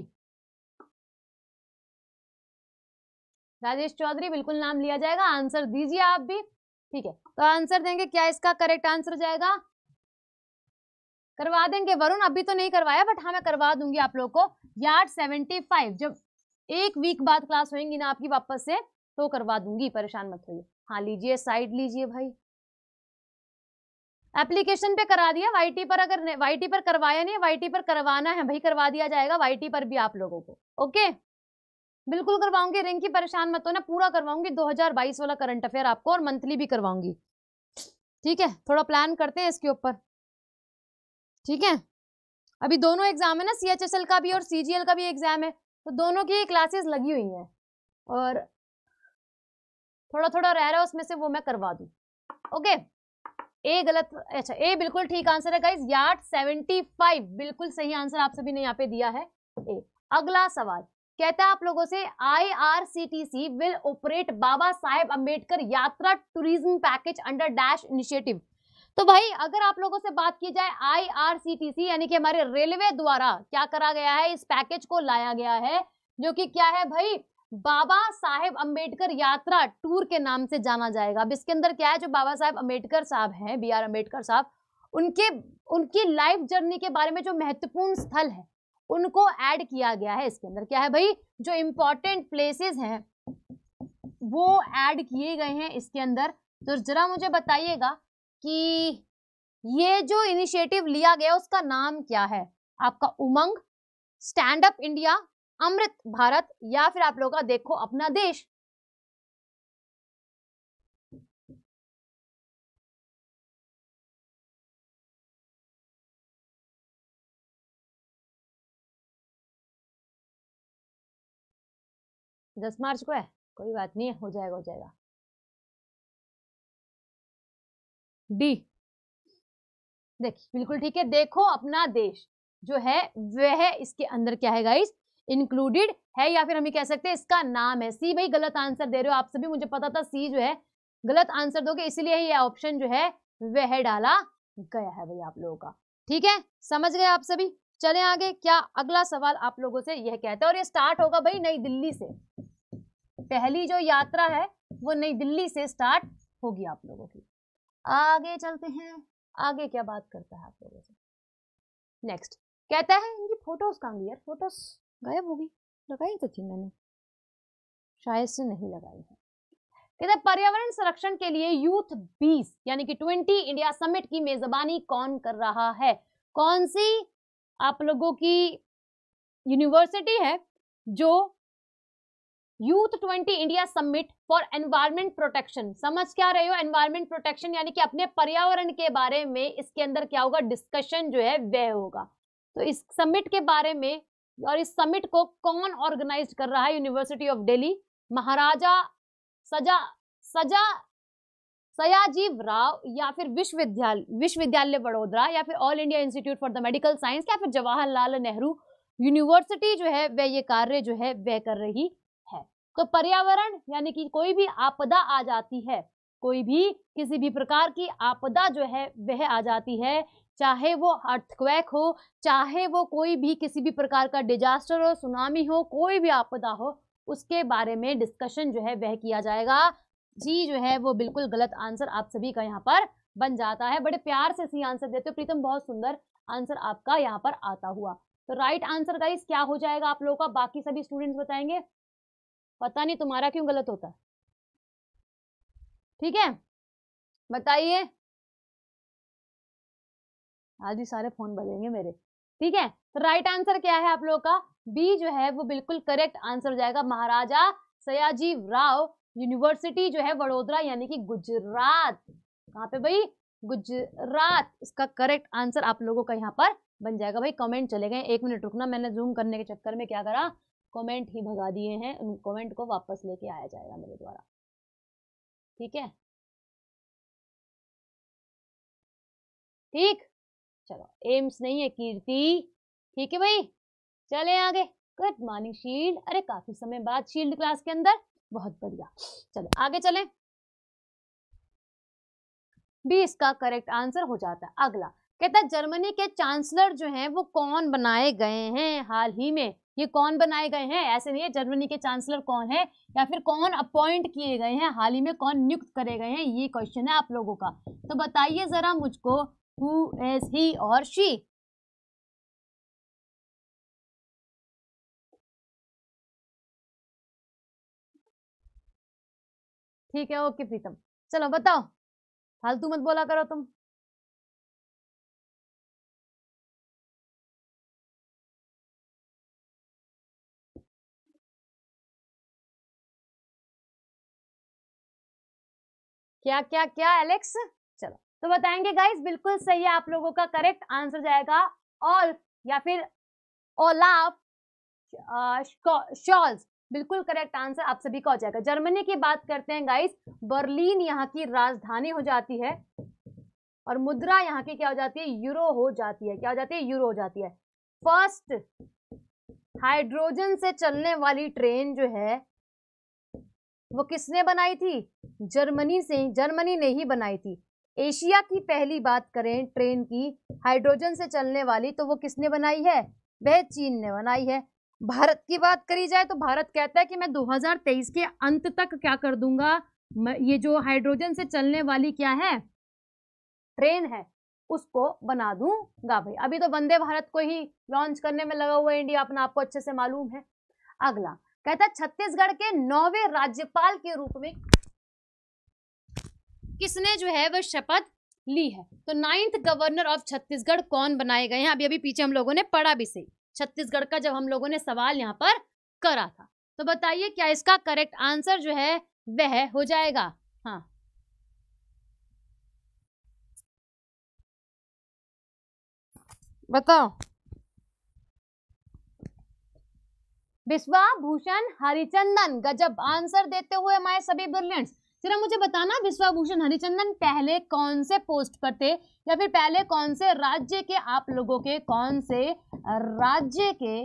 A: राजेश चौधरी बिल्कुल नाम लिया जाएगा आंसर दीजिए आप भी ठीक है तो आंसर देंगे क्या इसका करेक्ट आंसर हो जाएगा करवा देंगे वरुण अभी तो नहीं करवाया बट हाँ मैं करवा दूंगी आप लोग को यार्ड सेवेंटी फाइव जब एक वीक बाद क्लास होएंगी ना आपकी वापस से तो करवा दूंगी परेशान मत होइए हाँ लीजिए साइड लीजिए भाई एप्लीकेशन पे करा दिया वाईटी पर अगर वाईटी पर करवाया नहीं वाईटी पर करवाना है भाई करवा दिया जाएगा वाईटी पर भी आप लोगों को ओके बिल्कुल करवाऊंगी रिंग की परेशान मत ना पूरा करवाऊंगी 2022 वाला करंट अफेयर आपको और मंथली भी करवाऊंगी ठीक है थोड़ा प्लान करते हैं इसके ऊपर ठीक है अभी दोनों एग्जाम है ना सी एच एस एल का भी और सी जी एल का भी एग्जाम है तो दोनों की क्लासेस लगी हुई हैं और थोड़ा थोड़ा रह रहा है उसमें से वो मैं करवा दूँ ओके ए गलत अच्छा ए बिल्कुल ठीक आंसर है गाइज यार्ड फाइव बिल्कुल सही आंसर आप सभी ने यहाँ पे दिया है ए अगला सवाल कहता है आप लोगों से IRCTC will operate Baba Saheb Ambedkar यात्रा tourism package under dash initiative तो भाई अगर आप लोगों से बात की जाए आईआरसीटीसी यानी कि हमारे रेलवे द्वारा क्या करा गया है इस पैकेज को लाया गया है जो कि क्या है भाई बाबा साहेब अंबेडकर यात्रा टूर के नाम से जाना जाएगा अब इसके अंदर क्या है जो बाबा साहेब अम्बेडकर साहब हैं बी आर अम्बेडकर साहब उनके उनकी लाइफ जर्नी के बारे में जो महत्वपूर्ण स्थल है उनको ऐड किया गया है इसके अंदर क्या है भाई जो इम्पोर्टेंट प्लेसेस हैं वो ऐड किए गए हैं इसके अंदर तो जरा मुझे बताइएगा कि ये जो इनिशिएटिव लिया गया उसका नाम क्या है आपका Umang stand up India Amrit Bharat या फिर आप लोगों का देखो अपना देश दस मार्च को है कोई बात नहीं है हो जाएगा हो जाएगा डी देखिए बिल्कुल ठीक है देखो अपना देश जो है वह इसके अंदर क्या है गाइस इंक्लूडेड है या फिर हम ये कह सकते हैं इसका नाम है सी भाई गलत आंसर दे रहे हो आप सभी मुझे पता था सी जो है गलत आंसर दोगे इसलिए ये ऑप्शन जो है वह डाला गया है भाई आप लोगों का ठीक है समझ गए आप सभी चले आगे क्या अगला सवाल आप लोगों से यह कहता है और ये स्टार्ट होगा भाई नई दिल्ली से पहली जो यात्रा है वो नई दिल्ली से स्टार्ट होगी आप लोगों की आगे चलते हैं आगे क्या बात करता है आप लोगों से नेक्स्ट कहता है इनकी फोटोज कहाँ गई यार फोटोज गायब हो गई लगाई तो थी मैंने शायद से नहीं लगाई है कहता पर्यावरण संरक्षण के लिए यूथ 20 यानी कि 20 इंडिया समिट की मेजबानी कौन कर रहा है कौन सी आप लोगों की यूनिवर्सिटी है जो youth 20 India summit for environment protection समझ क्या रहे हो एनवायरमेंट प्रोटेक्शन यानी कि अपने पर्यावरण के बारे में इसके अंदर क्या होगा डिस्कशन जो है वह होगा तो इस समिट के बारे में और इस समिट को कौन ऑर्गेनाइज कर रहा है यूनिवर्सिटी ऑफ दिल्ली महाराजा सजा सजा सयाजीव राव या फिर विश्वविद्यालय विश्वविद्यालय बड़ोदरा या फिर all India institute for the medical science या फिर जवाहरलाल नेहरू यूनिवर्सिटी जो है वह ये कार्य जो है वह कर रही तो पर्यावरण यानी कि कोई भी आपदा आ जाती है कोई भी किसी भी प्रकार की आपदा जो है वह आ जाती है चाहे वो अर्थक्वैक हो चाहे वो कोई भी किसी भी प्रकार का डिजास्टर हो सुनामी हो कोई भी आपदा हो उसके बारे में डिस्कशन जो है वह किया जाएगा जी जो है वो बिल्कुल गलत आंसर आप सभी का यहाँ पर बन जाता है बड़े प्यार से सही आंसर देते हो प्रीतम बहुत सुंदर आंसर आपका यहाँ पर आता हुआ तो राइट आंसर गाइस क्या हो जाएगा आप लोगों का बाकी सभी स्टूडेंट्स बताएंगे पता नहीं तुम्हारा क्यों गलत होता ठीक है बताइए आज ही सारे फोन बजेंगे मेरे ठीक है तो राइट आंसर क्या है आप लोगों का बी जो है वो बिल्कुल करेक्ट आंसर हो जाएगा महाराजा सयाजी राव यूनिवर्सिटी जो है वडोदरा यानी कि गुजरात कहाँ पे भाई गुजरात इसका करेक्ट आंसर आप लोगों का यहाँ पर बन जाएगा भाई कमेंट चले गए एक मिनट रुकना मैंने जूम करने के चक्कर में क्या करा कमेंट ही भगा दिए हैं उन कमेंट को वापस लेके आया जाएगा मेरे द्वारा ठीक है ठीक चलो एम्स नहीं है कीर्ति ठीक है भाई चले आगे गुड मॉर्निंग शील्ड अरे काफी समय बाद शील्ड क्लास के अंदर बहुत बढ़िया चलो आगे चले बी इसका करेक्ट आंसर हो जाता है अगला कहता जर्मनी के चांसलर जो हैं वो कौन बनाए गए हैं हाल ही में ये कौन बनाए गए हैं ऐसे नहीं है जर्मनी के चांसलर कौन है या फिर कौन अपॉइंट किए गए हैं हाल ही में कौन नियुक्त करे गए हैं ये क्वेश्चन है आप लोगों का तो बताइए जरा मुझको हु एज ही और शी ठीक है ओके प्रीतम चलो बताओ फालतू मत बोला करो तुम क्या क्या क्या एलेक्स चलो तो बताएंगे गाइस बिल्कुल सही है आप लोगों का करेक्ट आंसर जाएगा ऑल या फिर ओलाफ शॉल्स बिल्कुल करेक्ट आंसर आप सभी का हो जाएगा जर्मनी की बात करते हैं गाइस बर्लिन यहाँ की राजधानी हो जाती है और मुद्रा यहाँ की क्या हो जाती है यूरो हो जाती है क्या हो जाती है यूरो हो जाती है फर्स्ट हाइड्रोजन से चलने वाली ट्रेन जो है वो किसने बनाई थी जर्मनी से जर्मनी ने ही बनाई थी एशिया की पहली बात करें ट्रेन की हाइड्रोजन से चलने वाली तो वो किसने बनाई है वह चीन ने बनाई है भारत की बात करी जाए तो भारत कहता है कि मैं 2023 के अंत तक क्या कर दूंगा ये जो हाइड्रोजन से चलने वाली क्या है ट्रेन है उसको बना दूंगा भाई अभी तो वंदे भारत को ही लॉन्च करने में लगा हुआ इंडिया अपना आपको अच्छे से मालूम है अगला कहता छत्तीसगढ़ के नौवे राज्यपाल के रूप में किसने जो है वह शपथ ली है तो नाइन्थ गवर्नर ऑफ छत्तीसगढ़ कौन बनाए गए हैं अभी अभी पीछे हम लोगों ने पढ़ा भी सही छत्तीसगढ़ का जब हम लोगों ने सवाल यहाँ पर करा था तो बताइए क्या इसका करेक्ट आंसर जो है वह हो जाएगा हाँ बताओ विश्वा भूषण हरिचंदन गजब आंसर देते हुए हमारे सभी ब्रिलियंट्स जरा मुझे बताना भूषण हरिचंदन पहले कौन से पोस्ट पर थे या फिर पहले कौन से राज्य के आप लोगों के कौन से राज्य के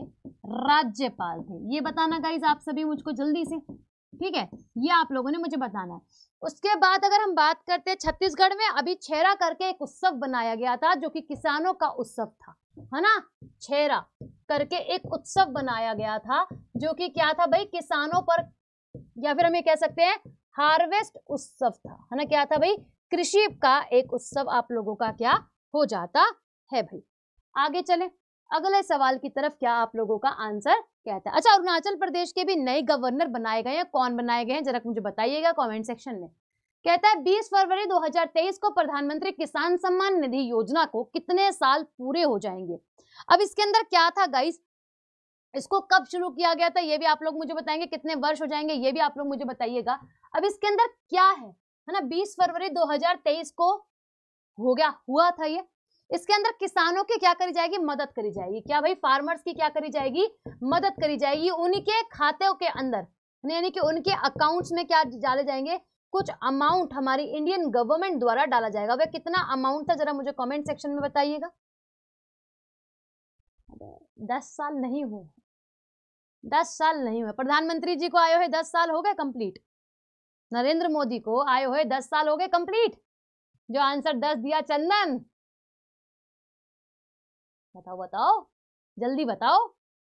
A: राज्यपाल थे ये बताना गाइज आप सभी मुझको जल्दी से ठीक है ये आप लोगों ने मुझे बताना है उसके बाद अगर हम बात करते हैं छत्तीसगढ़ में अभी छेरा करके एक उत्सव बनाया गया था जो कि किसानों का उत्सव था है ना छेरा करके एक उत्सव बनाया गया था जो कि क्या था भाई किसानों पर या फिर हम ये कह सकते हैं हार्वेस्ट उत्सव था है ना क्या था भाई कृषि का एक उत्सव आप लोगों का क्या हो जाता है भाई आगे चले अगले सवाल की तरफ क्या आप लोगों का आंसर कहता है अच्छा अरुणाचल प्रदेश के भी नए गवर्नर बनाए गए हैं कौन बनाए गए हैं जरा मुझे बताइएगा कमेंट सेक्शन में कहता है 20 फरवरी 2023 को प्रधानमंत्री किसान सम्मान निधि योजना को कितने साल पूरे हो जाएंगे अब इसके अंदर क्या था गाइस इसको कब शुरू किया गया था ये भी आप लोग मुझे बताएंगे कितने वर्ष हो जाएंगे ये भी आप लोग मुझे बताइएगा अब इसके अंदर क्या है है ना 20 फरवरी 2023 को हो गया हुआ था ये इसके अंदर किसानों की क्या करी जाएगी मदद करी जाएगी क्या भाई फार्मर्स की क्या करी जाएगी मदद करी जाएगी उनके खातों के अंदर यानी कि उनके अकाउंट्स में क्या डाले जाएंगे कुछ अमाउंट हमारी इंडियन गवर्नमेंट द्वारा डाला जाएगा वह कितना अमाउंट था जरा मुझे कमेंट सेक्शन में बताइएगा दस साल नहीं हुए दस साल नहीं हुए प्रधानमंत्री जी को आयो है दस साल हो गए कंप्लीट नरेंद्र मोदी को आयो है दस साल हो गए कंप्लीट जो आंसर दस दिया चंदन बताओ बताओ जल्दी बताओ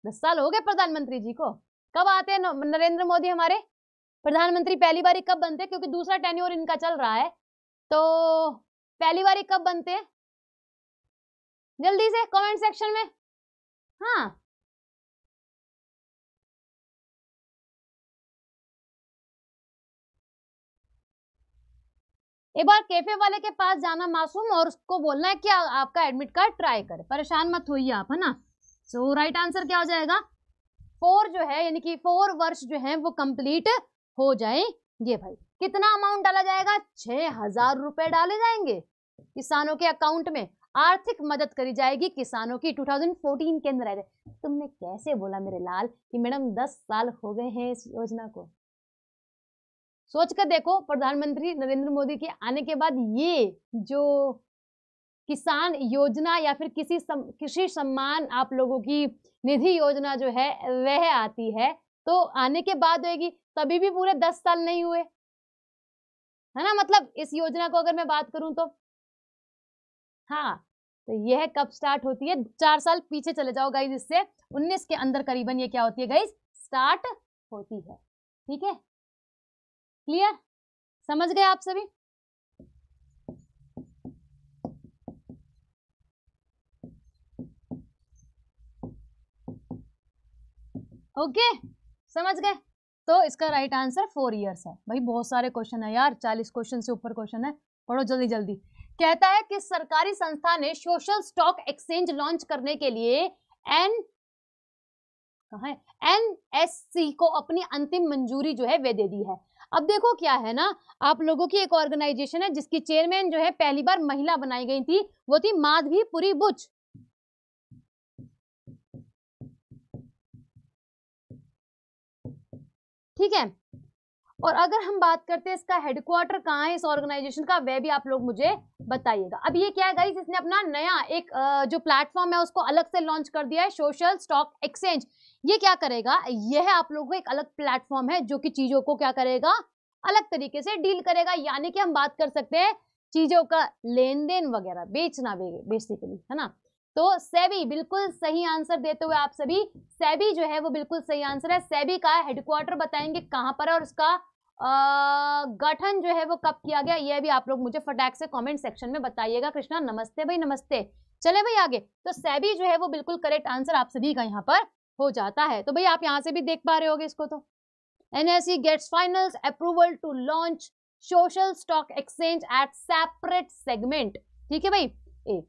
A: दस साल हो गए प्रधानमंत्री जी को कब आते हैं नरेंद्र मोदी हमारे प्रधानमंत्री पहली बार कब बनते हैं क्योंकि दूसरा टेन्योर इनका चल रहा है तो पहली बार कब बनते हैं जल्दी से कमेंट सेक्शन में हाँ एक बार कैफे वाले के पास जाना मासूम और उसको बोलना है कि आ, आपका एडमिट कार्ड ट्राई करे परेशान मत होइए आप है ना सो राइट आंसर क्या हो जाएगा फोर जो है यानी कि फोर वर्ष जो है वो कंप्लीट हो जाएंगे भाई कितना अमाउंट डाला जाएगा छह हजार रुपए डाले जाएंगे किसानों के अकाउंट में आर्थिक मदद करी जाएगी किसानों की 2014 के अंदर तुमने कैसे बोला मेरे लाल कि मैडम 10 साल हो गए हैं इस योजना को सोच कर देखो प्रधानमंत्री नरेंद्र मोदी के आने के बाद ये जो किसान योजना या फिर किसी सम, कृषि सम्मान आप लोगों की निधि योजना जो है वह आती है तो आने के बाद होगी तभी भी पूरे दस साल नहीं हुए है ना मतलब इस योजना को अगर मैं बात करूं तो हाँ तो यह कब स्टार्ट होती है चार साल पीछे चले जाओ गाइज इससे उन्नीस के अंदर करीबन ये क्या होती है गाइज स्टार्ट होती है ठीक है क्लियर समझ गए आप सभी ओके okay, समझ गए तो इसका राइट आंसर फोर ईयर्स है भाई बहुत सारे क्वेश्चन है यार चालीस क्वेश्चन से ऊपर क्वेश्चन है पढ़ो जल्दी जल्दी कहता है कि सरकारी संस्था ने सोशल स्टॉक एक्सचेंज लॉन्च करने के लिए एन कहा है एनएससी को अपनी अंतिम मंजूरी जो है वे दे दी है अब देखो क्या है ना आप लोगों की एक ऑर्गेनाइजेशन है जिसकी चेयरमैन जो है पहली बार महिला बनाई गई थी वो थी माधवी पुरी बुच ठीक है और अगर हम बात करते हैं इसका हेडक्वार्टर कहाँ है इस ऑर्गेनाइजेशन का वह भी आप लोग मुझे बताइएगा अब ये क्या है गाइस इसने अपना नया एक जो प्लेटफॉर्म है उसको अलग से लॉन्च कर दिया है सोशल स्टॉक एक्सचेंज ये क्या करेगा यह आप लोगों को एक अलग प्लेटफॉर्म है जो कि चीजों को क्या करेगा अलग तरीके से डील करेगा यानी कि हम बात कर सकते हैं चीजों का लेन देन वगैरह बेचना बेसिकली है ना तो सेबी बिल्कुल सही आंसर देते हुए आप सभी सेबी जो है वो बिल्कुल सही आंसर है सेबी का हेडक्वार्टर बताएंगे कहाँ पर है और उसका गठन जो है वो कब किया गया ये भी आप लोग मुझे फटाक से कमेंट सेक्शन में बताइएगा कृष्णा नमस्ते भाई नमस्ते चले भाई आगे तो सेबी जो है वो बिल्कुल करेक्ट आंसर आप सभी का यहाँ पर हो जाता है तो भाई आप यहाँ से भी देख पा रहे हो इसको तो NSC gets final approval to launch social stock exchange at separate segment ठीक है भाई ए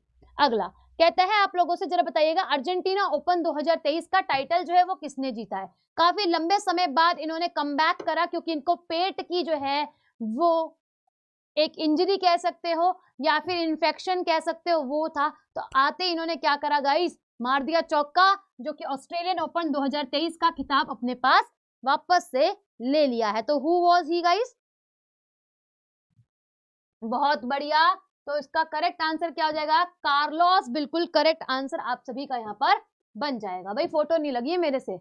A: अगला कहता है आप लोगों से जरा बताइएगा अर्जेंटीना ओपन 2023 का टाइटल जो है वो किसने जीता है काफी लंबे समय बाद इन्होंने कम करा क्योंकि इनको पेट की जो है वो एक इंजरी कह सकते हो या फिर इन्फेक्शन कह सकते हो वो था तो आते इन्होंने क्या करा गाइस मार दिया चौका जो कि ऑस्ट्रेलियन ओपन 2023 का खिताब अपने पास वापस से ले लिया है तो हु वॉज ही गाइस बहुत बढ़िया तो इसका करेक्ट आंसर क्या हो जाएगा कार्लोस बिल्कुल करेक्ट आंसर आप सभी का यहाँ पर बन जाएगा भाई फोटो नहीं लगी है मेरे से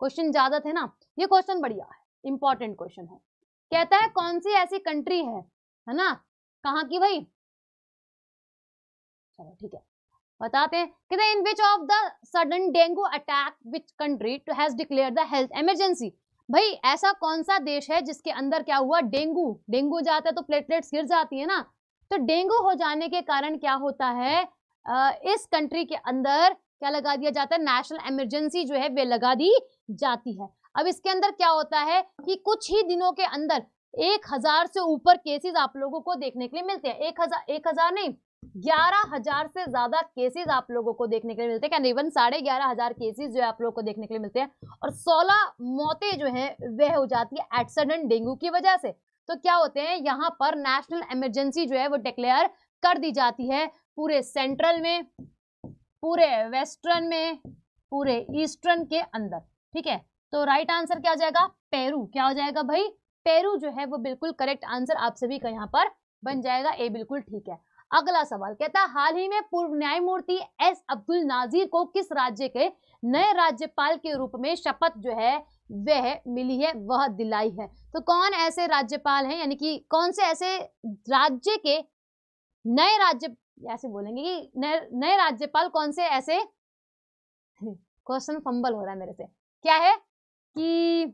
A: क्वेश्चन ज्यादा थे ना ये क्वेश्चन बढ़िया है इंपॉर्टेंट क्वेश्चन है कहता है कौन सी ऐसी कंट्री है है ना कहा की भाई चलो ठीक है बताते हैं कहते in which of the sudden dengue attack which country to has declare the health emergency भाई ऐसा कौन सा देश है जिसके अंदर क्या हुआ डेंगू डेंगू जाता है तो प्लेटलेट्स गिर जाती है ना तो डेंगू हो जाने के कारण क्या होता है इस कंट्री के अंदर क्या लगा दिया जाता है नेशनल इमरजेंसी जो है वे लगा दी जाती है अब इसके अंदर क्या होता है कि कुछ ही दिनों के अंदर एक हजार से ऊपर केसेस आप लोगों को देखने के लिए मिलते हैं एक हजार एक हजार नहीं ग्यारह हजार से ज्यादा केसेस आप लोगों को देखने के लिए मिलते हैं करीबन साढ़े ग्यारह हजार केसेज जो है आप लोगों को देखने के लिए मिलते हैं और सोलह मौतें जो है वह हो जाती है एक्सीडेंट डेंगू की वजह से तो क्या होते हैं यहाँ पर नेशनल इमरजेंसी जो है वो डिक्लेयर कर दी जाती है पूरे सेंट्रल में पूरे वेस्टर्न में पूरे ईस्टर्न के अंदर ठीक है तो राइट आंसर क्या हो जाएगा पेरू क्या हो जाएगा भाई पेरू जो है वो बिल्कुल करेक्ट आंसर आप सभी का यहाँ पर बन जाएगा ए बिल्कुल ठीक है अगला सवाल कहता है हाल ही में पूर्व न्यायमूर्ति एस अब्दुल नाजीर को किस राज्य के नए राज्यपाल के रूप में शपथ जो है वह मिली है वह दिलाई है तो कौन ऐसे राज्यपाल हैं यानी कि कौन से ऐसे राज्य के नए राज्य ऐसे बोलेंगे कि नए नए राज्यपाल कौन से ऐसे क्वेश्चन फंबल हो रहा है मेरे से क्या है कि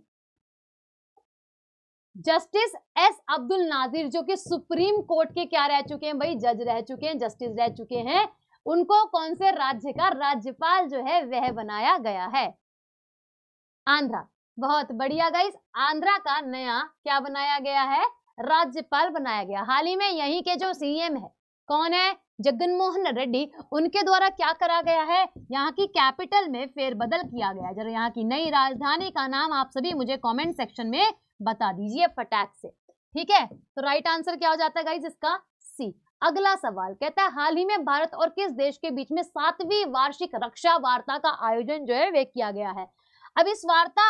A: जस्टिस एस अब्दुल नाजिर जो कि सुप्रीम कोर्ट के क्या रह चुके हैं भाई जज रह चुके हैं जस्टिस रह चुके हैं उनको कौन से राज्य का राज्यपाल जो है वह बनाया गया है आंध्रा बहुत बढ़िया गाइस आंध्रा का नया क्या बनाया गया है राज्यपाल बनाया गया हाल ही में यही के जो सीएम है कौन है जगन मोहन रेड्डी उनके द्वारा क्या करा गया है यहाँ की कैपिटल में फेरबदल किया गया जरा यहाँ की नई राजधानी का नाम आप सभी मुझे कमेंट सेक्शन में बता दीजिए फटाक से ठीक है तो राइट आंसर क्या हो जाता है गाइज इसका सी अगला सवाल कहता है हाल ही में भारत और किस देश के बीच में सातवीं वार्षिक रक्षा वार्ता का आयोजन जो है वे किया गया है अब इस वार्ता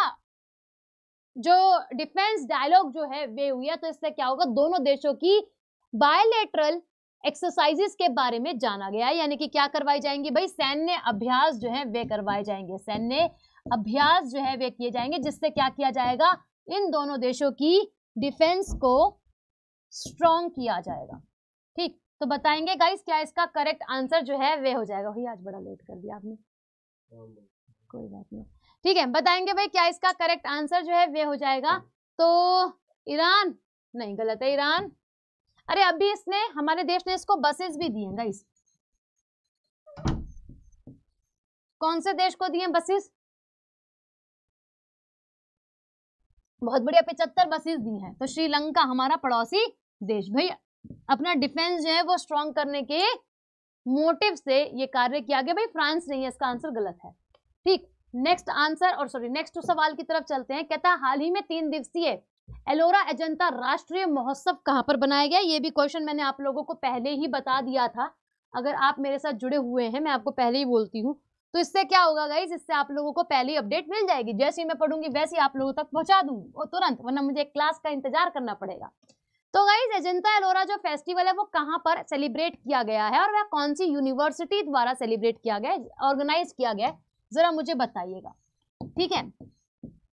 A: जो डिफेंस डायलॉग जो है वे हुई है तो इससे क्या होगा दोनों देशों की बायोलेटरल एक्सरसाइजेस के बारे में जाना गया यानी कि क्या करवाई जाएंगी भाई सैन्य अभ्यास जो है वे करवाए जाएंगे सैन्य अभ्यास जो है वे किए जाएंगे जिससे क्या किया जाएगा इन दोनों देशों की डिफेंस को स्ट्रॉन्ग किया जाएगा ठीक तो बताएंगे गाइस क्या इसका करेक्ट आंसर जो है वे हो जाएगा भैया आज बड़ा लेट कर दिया आपने हाँ, कोई बात नहीं ठीक है बताएंगे भाई क्या इसका करेक्ट आंसर जो है वे हो जाएगा हाँ। तो ईरान नहीं गलत है ईरान अरे अभी इसने हमारे देश ने इसको बसेस भी दिए गाइस कौन से देश को दिए बसेस बहुत बढ़िया पिचहत्तर बसेस दी हैं तो श्रीलंका हमारा पड़ोसी देश भैया अपना डिफेंस जो है वो स्ट्रॉन्ग करने के मोटिव से ये कार्य किया गया भाई फ्रांस नहीं है इसका आंसर गलत है ठीक नेक्स्ट आंसर और सॉरी नेक्स्ट सवाल की तरफ चलते हैं कहता हाल ही में तीन दिवसीय एलोरा एजेंटा राष्ट्रीय महोत्सव कहाँ पर बनाया गया ये भी क्वेश्चन मैंने आप लोगों को पहले ही बता दिया था अगर आप मेरे साथ जुड़े हुए हैं मैं आपको पहले ही बोलती हूँ तो इससे क्या होगा गाइज इससे आप लोगों को पहली अपडेट मिल जाएगी जैसे ही मैं पढ़ूंगी वैसे ही आप लोगों तक पहुंचा दूंगी और तुरंत वरना मुझे क्लास का इंतजार करना पड़ेगा तो गाइज एजेंटा एलोरा जो फेस्टिवल है वो कहाँ पर सेलिब्रेट किया गया है और वह कौन सी यूनिवर्सिटी द्वारा सेलिब्रेट किया गया ऑर्गेनाइज किया गया है ज़रा मुझे बताइएगा ठीक है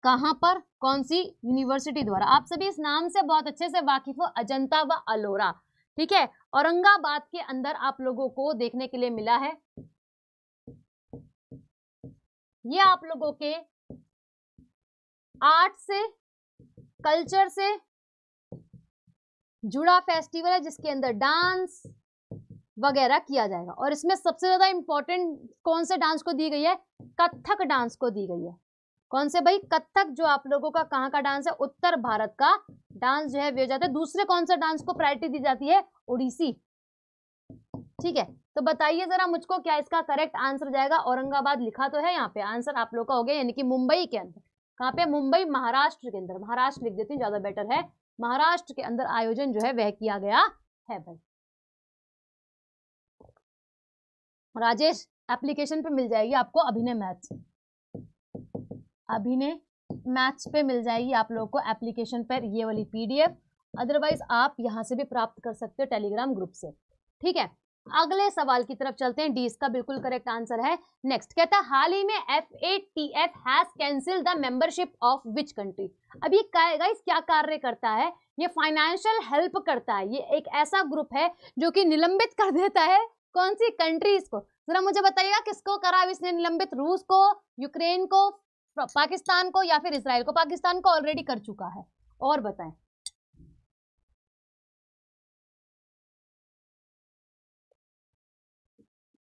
A: कहाँ पर कौन सी यूनिवर्सिटी द्वारा आप सभी इस नाम से बहुत अच्छे से वाकिफ हो अजंता व अलोरा ठीक है औरंगाबाद के अंदर आप लोगों को देखने के लिए मिला है ये आप लोगों के आर्ट से कल्चर से जुड़ा फेस्टिवल है जिसके अंदर डांस वगैरह किया जाएगा और इसमें सबसे ज़्यादा इंपॉर्टेंट कौन से डांस को दी गई है कथक डांस को दी गई है कौन से भाई कथक जो आप लोगों का कहाँ का डांस है उत्तर भारत का डांस जो है वे जाते हैं दूसरे कौन सा डांस को प्रायोरिटी दी जाती है उड़ीसी ठीक है तो बताइए जरा मुझको क्या इसका करेक्ट आंसर जाएगा औरंगाबाद लिखा तो है यहाँ पे आंसर आप लोग का हो गया यानी कि मुंबई के अंदर कहाँ पे मुंबई महाराष्ट्र के अंदर महाराष्ट्र लिख देती हूँ ज्यादा बेटर है महाराष्ट्र के अंदर आयोजन जो है वह किया गया है भाई राजेश एप्लीकेशन पे मिल जाएगी आपको अभिनय मैथ्स अभिनय मैथ्स पे मिल जाएगी आप लोगों को एप्लीकेशन पर ये वाली पीडीएफ अदरवाइज आप यहाँ से भी प्राप्त कर सकते हो टेलीग्राम ग्रुप से ठीक है अगले सवाल की तरफ चलते हैं डी इसका बिल्कुल करेक्ट आंसर है नेक्स्ट कहता है हाल ही में F A T F has cancel the membership of which country अब ये गाइस क्या कार्य करता है ये फाइनेंशियल हेल्प करता है ये एक ऐसा ग्रुप है जो कि निलंबित कर देता है कौन सी कंट्रीज को जरा मुझे बताइएगा किसको करा इसने निलंबित रूस को यूक्रेन को पाकिस्तान को या फिर इसराइल को पाकिस्तान को ऑलरेडी कर चुका है और बताएं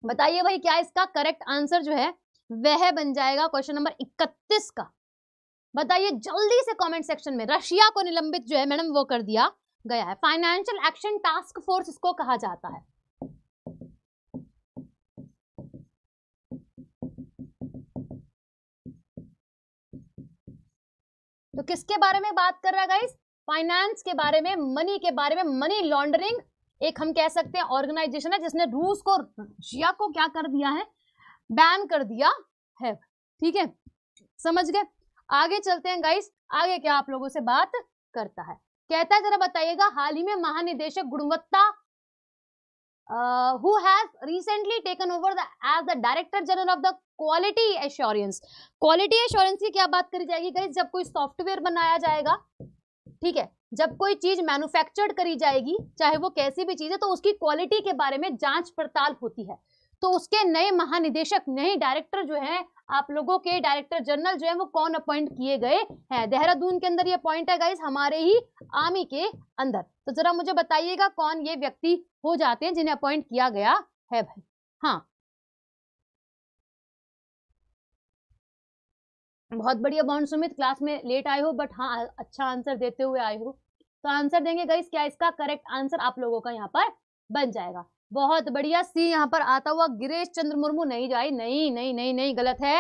A: बताइए भाई क्या इसका करेक्ट आंसर जो है वह बन जाएगा क्वेश्चन नंबर 31 का बताइए जल्दी से कमेंट सेक्शन में रशिया को निलंबित जो है मैडम वो कर दिया गया है फाइनेंशियल एक्शन टास्क फोर्स इसको कहा जाता है तो किसके बारे में बात कर रहा है फाइनेंस के बारे में मनी के बारे में मनी लॉन्ड्रिंग एक हम कह सकते हैं ऑर्गेनाइजेशन है जिसने रूस को रशिया को क्या कर दिया है बैन कर दिया है ठीक है समझ गए आगे चलते हैं गाइस आगे क्या आप लोगों से बात करता है कहता है जरा बताइएगा हाल ही में महानिदेशक गुणवत्ता who has recently taken over the as the director general of the quality assurance quality assurance की क्या बात करी जाएगी गाइज जब कोई सॉफ्टवेयर बनाया जाएगा ठीक है जब कोई चीज मैन्युफैक्चर्ड करी जाएगी चाहे वो कैसी भी चीज है तो उसकी क्वालिटी के बारे में जांच पड़ताल होती है तो उसके नए महानिदेशक नए डायरेक्टर जो हैं आप लोगों के डायरेक्टर जनरल जो है वो कौन अपॉइंट किए गए हैं देहरादून के अंदर ये अपॉइंट है गाइस हमारे ही आर्मी के अंदर तो जरा मुझे बताइएगा कौन ये व्यक्ति हो जाते हैं जिन्हें अपॉइंट किया गया है भाई हाँ बहुत बढ़िया बॉन्ड सुमित क्लास में लेट आए हो बट हाँ अच्छा आंसर देते हुए आए हो तो आंसर देंगे गाइस क्या इसका करेक्ट आंसर आप लोगों का यहाँ पर बन जाएगा बहुत बढ़िया सी यहाँ पर आता हुआ गिरीश चंद्र मुर्मू नहीं जाए नहीं नहीं नहीं नहीं गलत है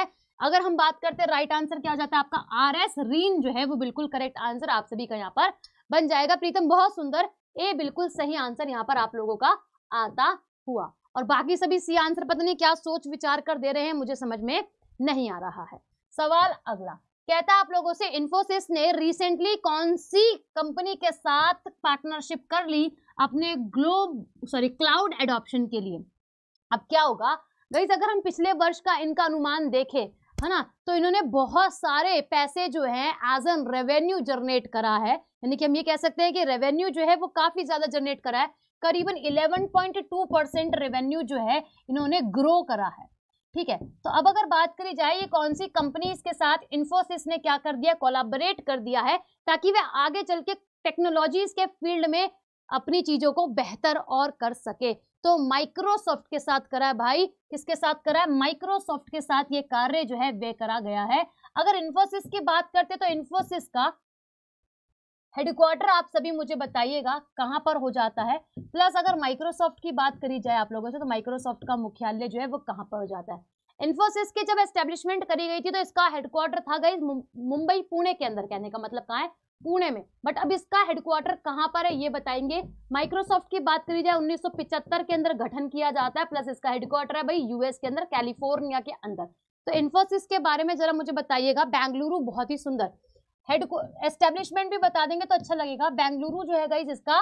A: अगर हम बात करते हैं राइट आंसर क्या हो जाता है आपका आर एस रीन जो है वो बिल्कुल करेक्ट आंसर आप सभी का यहाँ पर बन जाएगा प्रीतम बहुत सुंदर ए बिल्कुल सही आंसर यहाँ पर आप लोगों का आता हुआ और बाकी सभी सी आंसर पता नहीं क्या सोच विचार कर दे रहे हैं मुझे समझ में नहीं आ रहा है सवाल अगला कहता आप लोगों से इन्फोसिस ने रिसेंटली कौन सी कंपनी के साथ पार्टनरशिप कर ली अपने ग्लोब सॉरी क्लाउड एडॉप्शन के लिए अब क्या होगा गई अगर हम पिछले वर्ष का इनका अनुमान देखें है ना तो इन्होंने बहुत सारे पैसे जो है एज एन रेवेन्यू जनरेट करा है यानी कि हम ये कह सकते हैं कि रेवेन्यू जो है वो काफी ज्यादा जनरेट करा है करीबन 11.2 परसेंट रेवेन्यू जो है इन्होंने ग्रो करा है ठीक है तो अब अगर बात करी जाए ये कौन सी कंपनी इसके साथ इन्फोसिस ने क्या कर दिया कोलाबरेट कर दिया है ताकि वे आगे चल के टेक्नोलॉजीज के फील्ड में अपनी चीजों को बेहतर और कर सके तो माइक्रोसॉफ्ट के साथ करा है भाई किसके साथ करा है माइक्रोसॉफ्ट के साथ ये कार्य जो है वे करा गया है अगर इन्फोसिस की बात करते तो इन्फोसिस का हेडक्वार्टर आप सभी मुझे बताइएगा कहाँ पर हो जाता है प्लस अगर माइक्रोसॉफ्ट की बात करी जाए आप लोगों से तो माइक्रोसॉफ्ट का मुख्यालय जो है वो कहाँ पर हो जाता है इन्फोसिस की जब एस्टेब्लिशमेंट करी गई थी तो इसका हेडक्वार्टर था गई मुंबई पुणे के अंदर कहने का मतलब कहाँ है पुणे में बट अब इसका हेडक्वार्टर कहाँ पर है ये बताएंगे माइक्रोसॉफ्ट की बात करी जाए उन्नीस के अंदर गठन किया जाता है प्लस इसका हेडक्वार्टर है भाई यूएस के अंदर कैलिफोर्निया के अंदर तो इन्फोसिस के बारे में जरा मुझे बताइएगा बेंगलुरु बहुत ही सुंदर हेड एस्टेब्लिशमेंट भी बता देंगे तो अच्छा लगेगा बेंगलुरु जो है गाइज इसका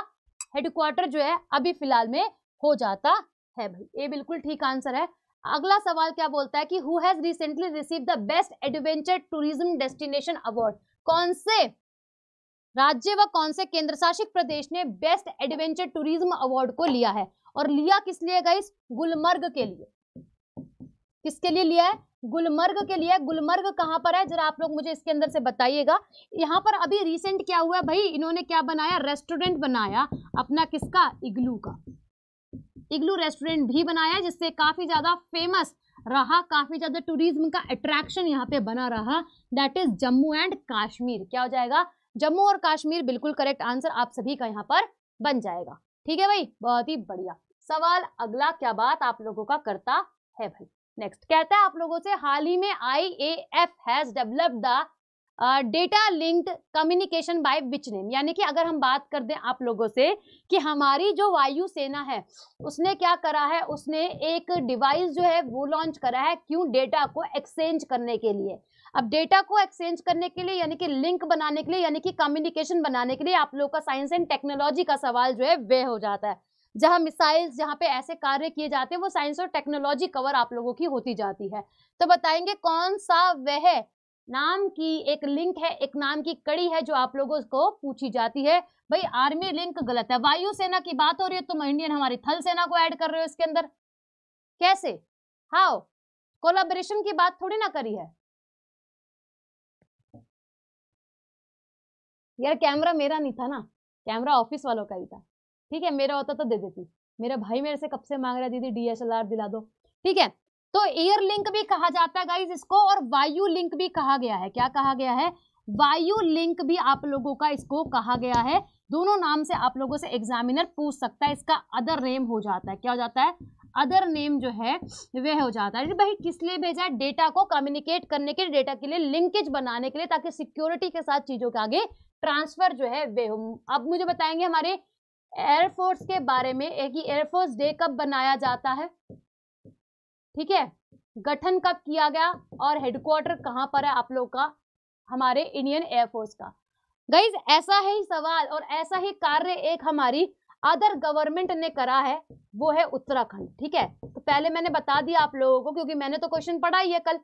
A: हेडक्वार्टर जो है अभी फिलहाल में हो जाता है भाई ये बिल्कुल ठीक आंसर है अगला सवाल क्या बोलता है कि who has recently receive the best adventure tourism destination award कौन से राज्य व कौन से केंद्र शासित प्रदेश ने बेस्ट एडवेंचर टूरिज्म अवार्ड को लिया है और लिया किस लिए गाइस गुलमर्ग के लिए किसके लिए लिया है गुलमर्ग के लिए गुलमर्ग कहाँ पर है जरा आप लोग मुझे इसके अंदर से बताइएगा यहाँ पर अभी रिसेंट क्या हुआ भाई इन्होंने क्या बनाया रेस्टोरेंट बनाया अपना किसका इग्लू का इग्लू रेस्टोरेंट भी बनाया जिससे काफी ज्यादा फेमस रहा काफी ज्यादा टूरिज्म का अट्रैक्शन यहाँ पे बना रहा that is Jammu and Kashmir क्या हो जाएगा जम्मू और काश्मीर बिल्कुल करेक्ट आंसर आप सभी का यहाँ पर बन जाएगा ठीक है भाई बहुत ही बढ़िया सवाल अगला क्या बात आप लोगों का करता है भाई नेक्स्ट कहता है आप लोगों से हाल ही में I A F has developed the data linked communication by which name यानी कि अगर हम बात कर दें आप लोगों से कि हमारी जो वायु सेना है उसने क्या करा है उसने एक डिवाइस जो है वो लॉन्च करा है क्यों डेटा को एक्सचेंज करने के लिए अब डेटा को एक्सचेंज करने के लिए यानी कि लिंक बनाने के लिए यानी कि कम्युनिकेशन बनाने के लिए आप लोग का साइंस एंड टेक्नोलॉजी का सवाल जो है वे हो जाता है जहां मिसाइल्स जहां पे ऐसे कार्य किए जाते हैं वो साइंस और टेक्नोलॉजी कवर आप लोगों की होती जाती है तो बताएंगे कौन सा वह नाम की एक लिंक है एक नाम की कड़ी है जो आप लोगों को पूछी जाती है भाई आर्मी लिंक गलत है वायुसेना की बात हो रही है तुम तो इंडियन हमारी थल सेना को ऐड कर रहे हो इसके अंदर कैसे हाउ कोलाबोरेशन की बात थोड़ी ना करी है यार कैमरा मेरा नहीं था ना कैमरा ऑफिस वालों का ही था ठीक है मेरा होता तो दे देती मेरा भाई मेरे से कब से मांग रहा दीदी डीएसएलआर दिला दो ठीक है तो एयर लिंक भी कहा जाता है गाइज इसको और वायु लिंक भी कहा गया है क्या कहा गया है वायु लिंक भी आप लोगों का इसको कहा गया है दोनों नाम से आप लोगों से एग्जामिनर पूछ सकता है इसका अदर नेम हो जाता है क्या हो जाता है अदर नेम जो है वह हो जाता है भाई किस लिए भेजा है डेटा को कम्युनिकेट करने के लिए डेटा के लिए लिंकेज बनाने के लिए ताकि सिक्योरिटी के साथ चीजों के आगे ट्रांसफर जो है वे हो अब मुझे बताएंगे हमारे एयरफोर्स के बारे में एक ही एयरफोर्स डे कब बनाया जाता है ठीक है गठन कब किया गया और हेडक्वार्टर कहाँ पर है आप लोग का हमारे इंडियन एयरफोर्स का गाइज ऐसा ही सवाल और ऐसा ही कार्य एक हमारी अदर गवर्नमेंट ने करा है वो है उत्तराखंड ठीक है तो पहले मैंने बता दिया आप लोगों को क्योंकि मैंने तो क्वेश्चन पढ़ा ही है कल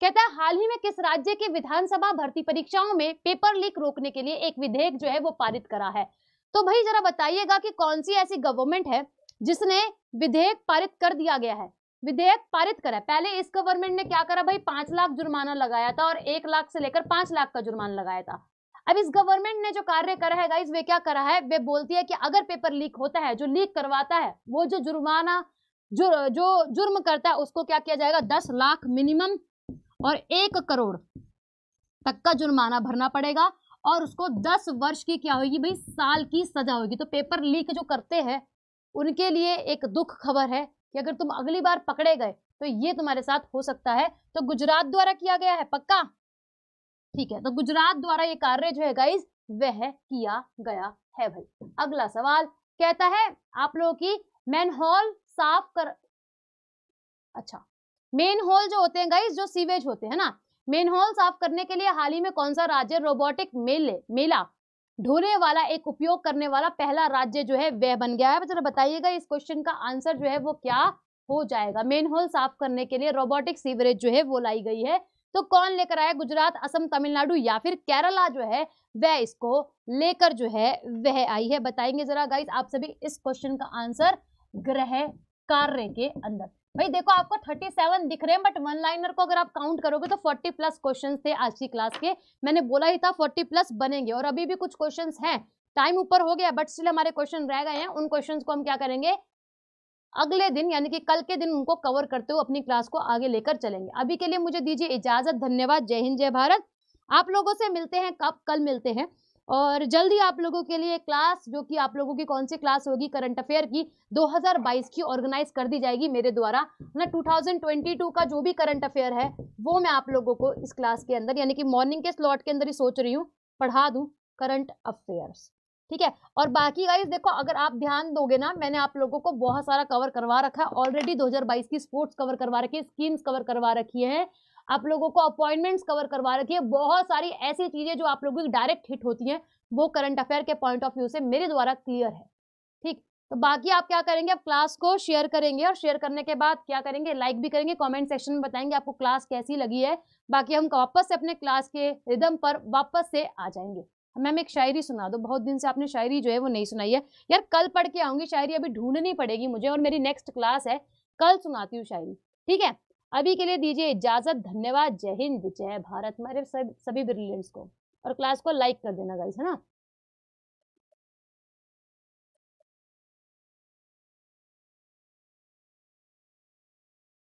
A: कहता है हाल ही में किस राज्य के विधानसभा भर्ती परीक्षाओं में पेपर लीक रोकने के लिए एक विधेयक जो है वो पारित करा है तो भाई जरा बताइएगा कि कौन सी ऐसी गवर्नमेंट है जिसने विधेयक पारित कर दिया गया है विधेयक पारित करा पहले इस गवर्नमेंट ने क्या करा भाई पांच लाख जुर्माना लगाया था और एक लाख से लेकर पांच लाख का जुर्माना लगाया था अब इस गवर्नमेंट ने जो कार्य करा है गाइस वे क्या करा है वे बोलती है कि अगर पेपर लीक होता है जो लीक करवाता है वो जो जुर्माना जो जो जुर्म करता है उसको क्या किया जाएगा दस लाख मिनिमम और एक करोड़ तक का जुर्माना भरना पड़ेगा और उसको दस वर्ष की क्या होगी भाई साल की सजा होगी तो पेपर लीक जो करते हैं उनके लिए एक दुख खबर है कि अगर तुम अगली बार पकड़े गए तो ये तुम्हारे साथ हो सकता है तो गुजरात द्वारा किया गया है पक्का ठीक है तो गुजरात द्वारा ये कार्य जो है गाइज वह किया गया है भाई अगला सवाल कहता है आप लोगों की हॉल साफ कर अच्छा मेन होल जो होते हैं गाइज जो सीवेज होते हैं ना मेन होल साफ करने के लिए हाल ही में कौन सा राज्य रोबोटिक मेले मेला ढोने वाला एक उपयोग करने वाला पहला राज्य जो है वह बन गया है जरा बताइएगा इस क्वेश्चन का आंसर जो है वो क्या हो जाएगा मेन होल साफ करने के लिए रोबोटिक सीवरेज जो है वो लाई गई है तो कौन लेकर आया गुजरात असम तमिलनाडु या फिर केरला जो है वह इसको लेकर जो है वह आई है बताएंगे जरा गाइस आप सभी इस क्वेश्चन का आंसर ग्रह कार्य के अंदर भाई देखो आपको 37 दिख रहे हैं बट वन लाइनर को अगर आप काउंट करोगे तो 40 प्लस क्वेश्चंस थे आज की क्लास के मैंने बोला ही था 40 प्लस बनेंगे और अभी भी कुछ क्वेश्चंस हैं टाइम ऊपर हो गया बट स्टिल हमारे क्वेश्चन रह गए हैं उन क्वेश्चन को हम क्या करेंगे अगले दिन यानी कि कल के दिन उनको कवर करते हुए अपनी क्लास को आगे लेकर चलेंगे अभी के लिए मुझे दीजिए इजाजत धन्यवाद जय हिंद जय भारत आप लोगों से मिलते हैं कब कल मिलते हैं और जल्दी आप लोगों के लिए क्लास जो कि आप लोगों की कौन सी क्लास होगी करंट अफेयर की 2022 की ऑर्गेनाइज कर दी जाएगी मेरे द्वारा ना 2022 का जो भी करंट अफेयर है वो मैं आप लोगों को इस क्लास के अंदर यानी कि मॉर्निंग के स्लॉट के अंदर ही सोच रही हूँ पढ़ा दूँ करंट अफेयर्स ठीक है और बाकी गाइज देखो अगर आप ध्यान दोगे ना मैंने आप लोगों को बहुत सारा कवर करवा रखा है ऑलरेडी दो की स्पोर्ट्स कवर करवा रखी है स्कीम्स कवर करवा रखी है आप लोगों को अपॉइंटमेंट्स कवर करवा रखी है बहुत सारी ऐसी चीज़ें जो आप लोगों की डायरेक्ट हिट होती हैं वो करंट अफेयर के पॉइंट ऑफ व्यू से मेरे द्वारा क्लियर है ठीक तो बाकी आप क्या करेंगे आप क्लास को शेयर करेंगे और शेयर करने के बाद क्या करेंगे लाइक भी करेंगे कमेंट सेक्शन में बताएंगे आपको क्लास कैसी लगी है बाकी हम वापस से अपने क्लास के रिदम पर वापस से आ जाएंगे मैम एक शायरी सुना दो बहुत दिन से आपने शायरी जो है वो नहीं सुनाई है यार कल पढ़ के आऊंगी शायरी अभी ढूंढनी पड़ेगी मुझे और मेरी नेक्स्ट क्लास है कल सुनाती हूँ शायरी ठीक है अभी के लिए दीजिए इजाजत धन्यवाद जय हिंद जय भारत मेरे सभी ब्रिलियंट्स को और क्लास को लाइक कर देना गाइस है ना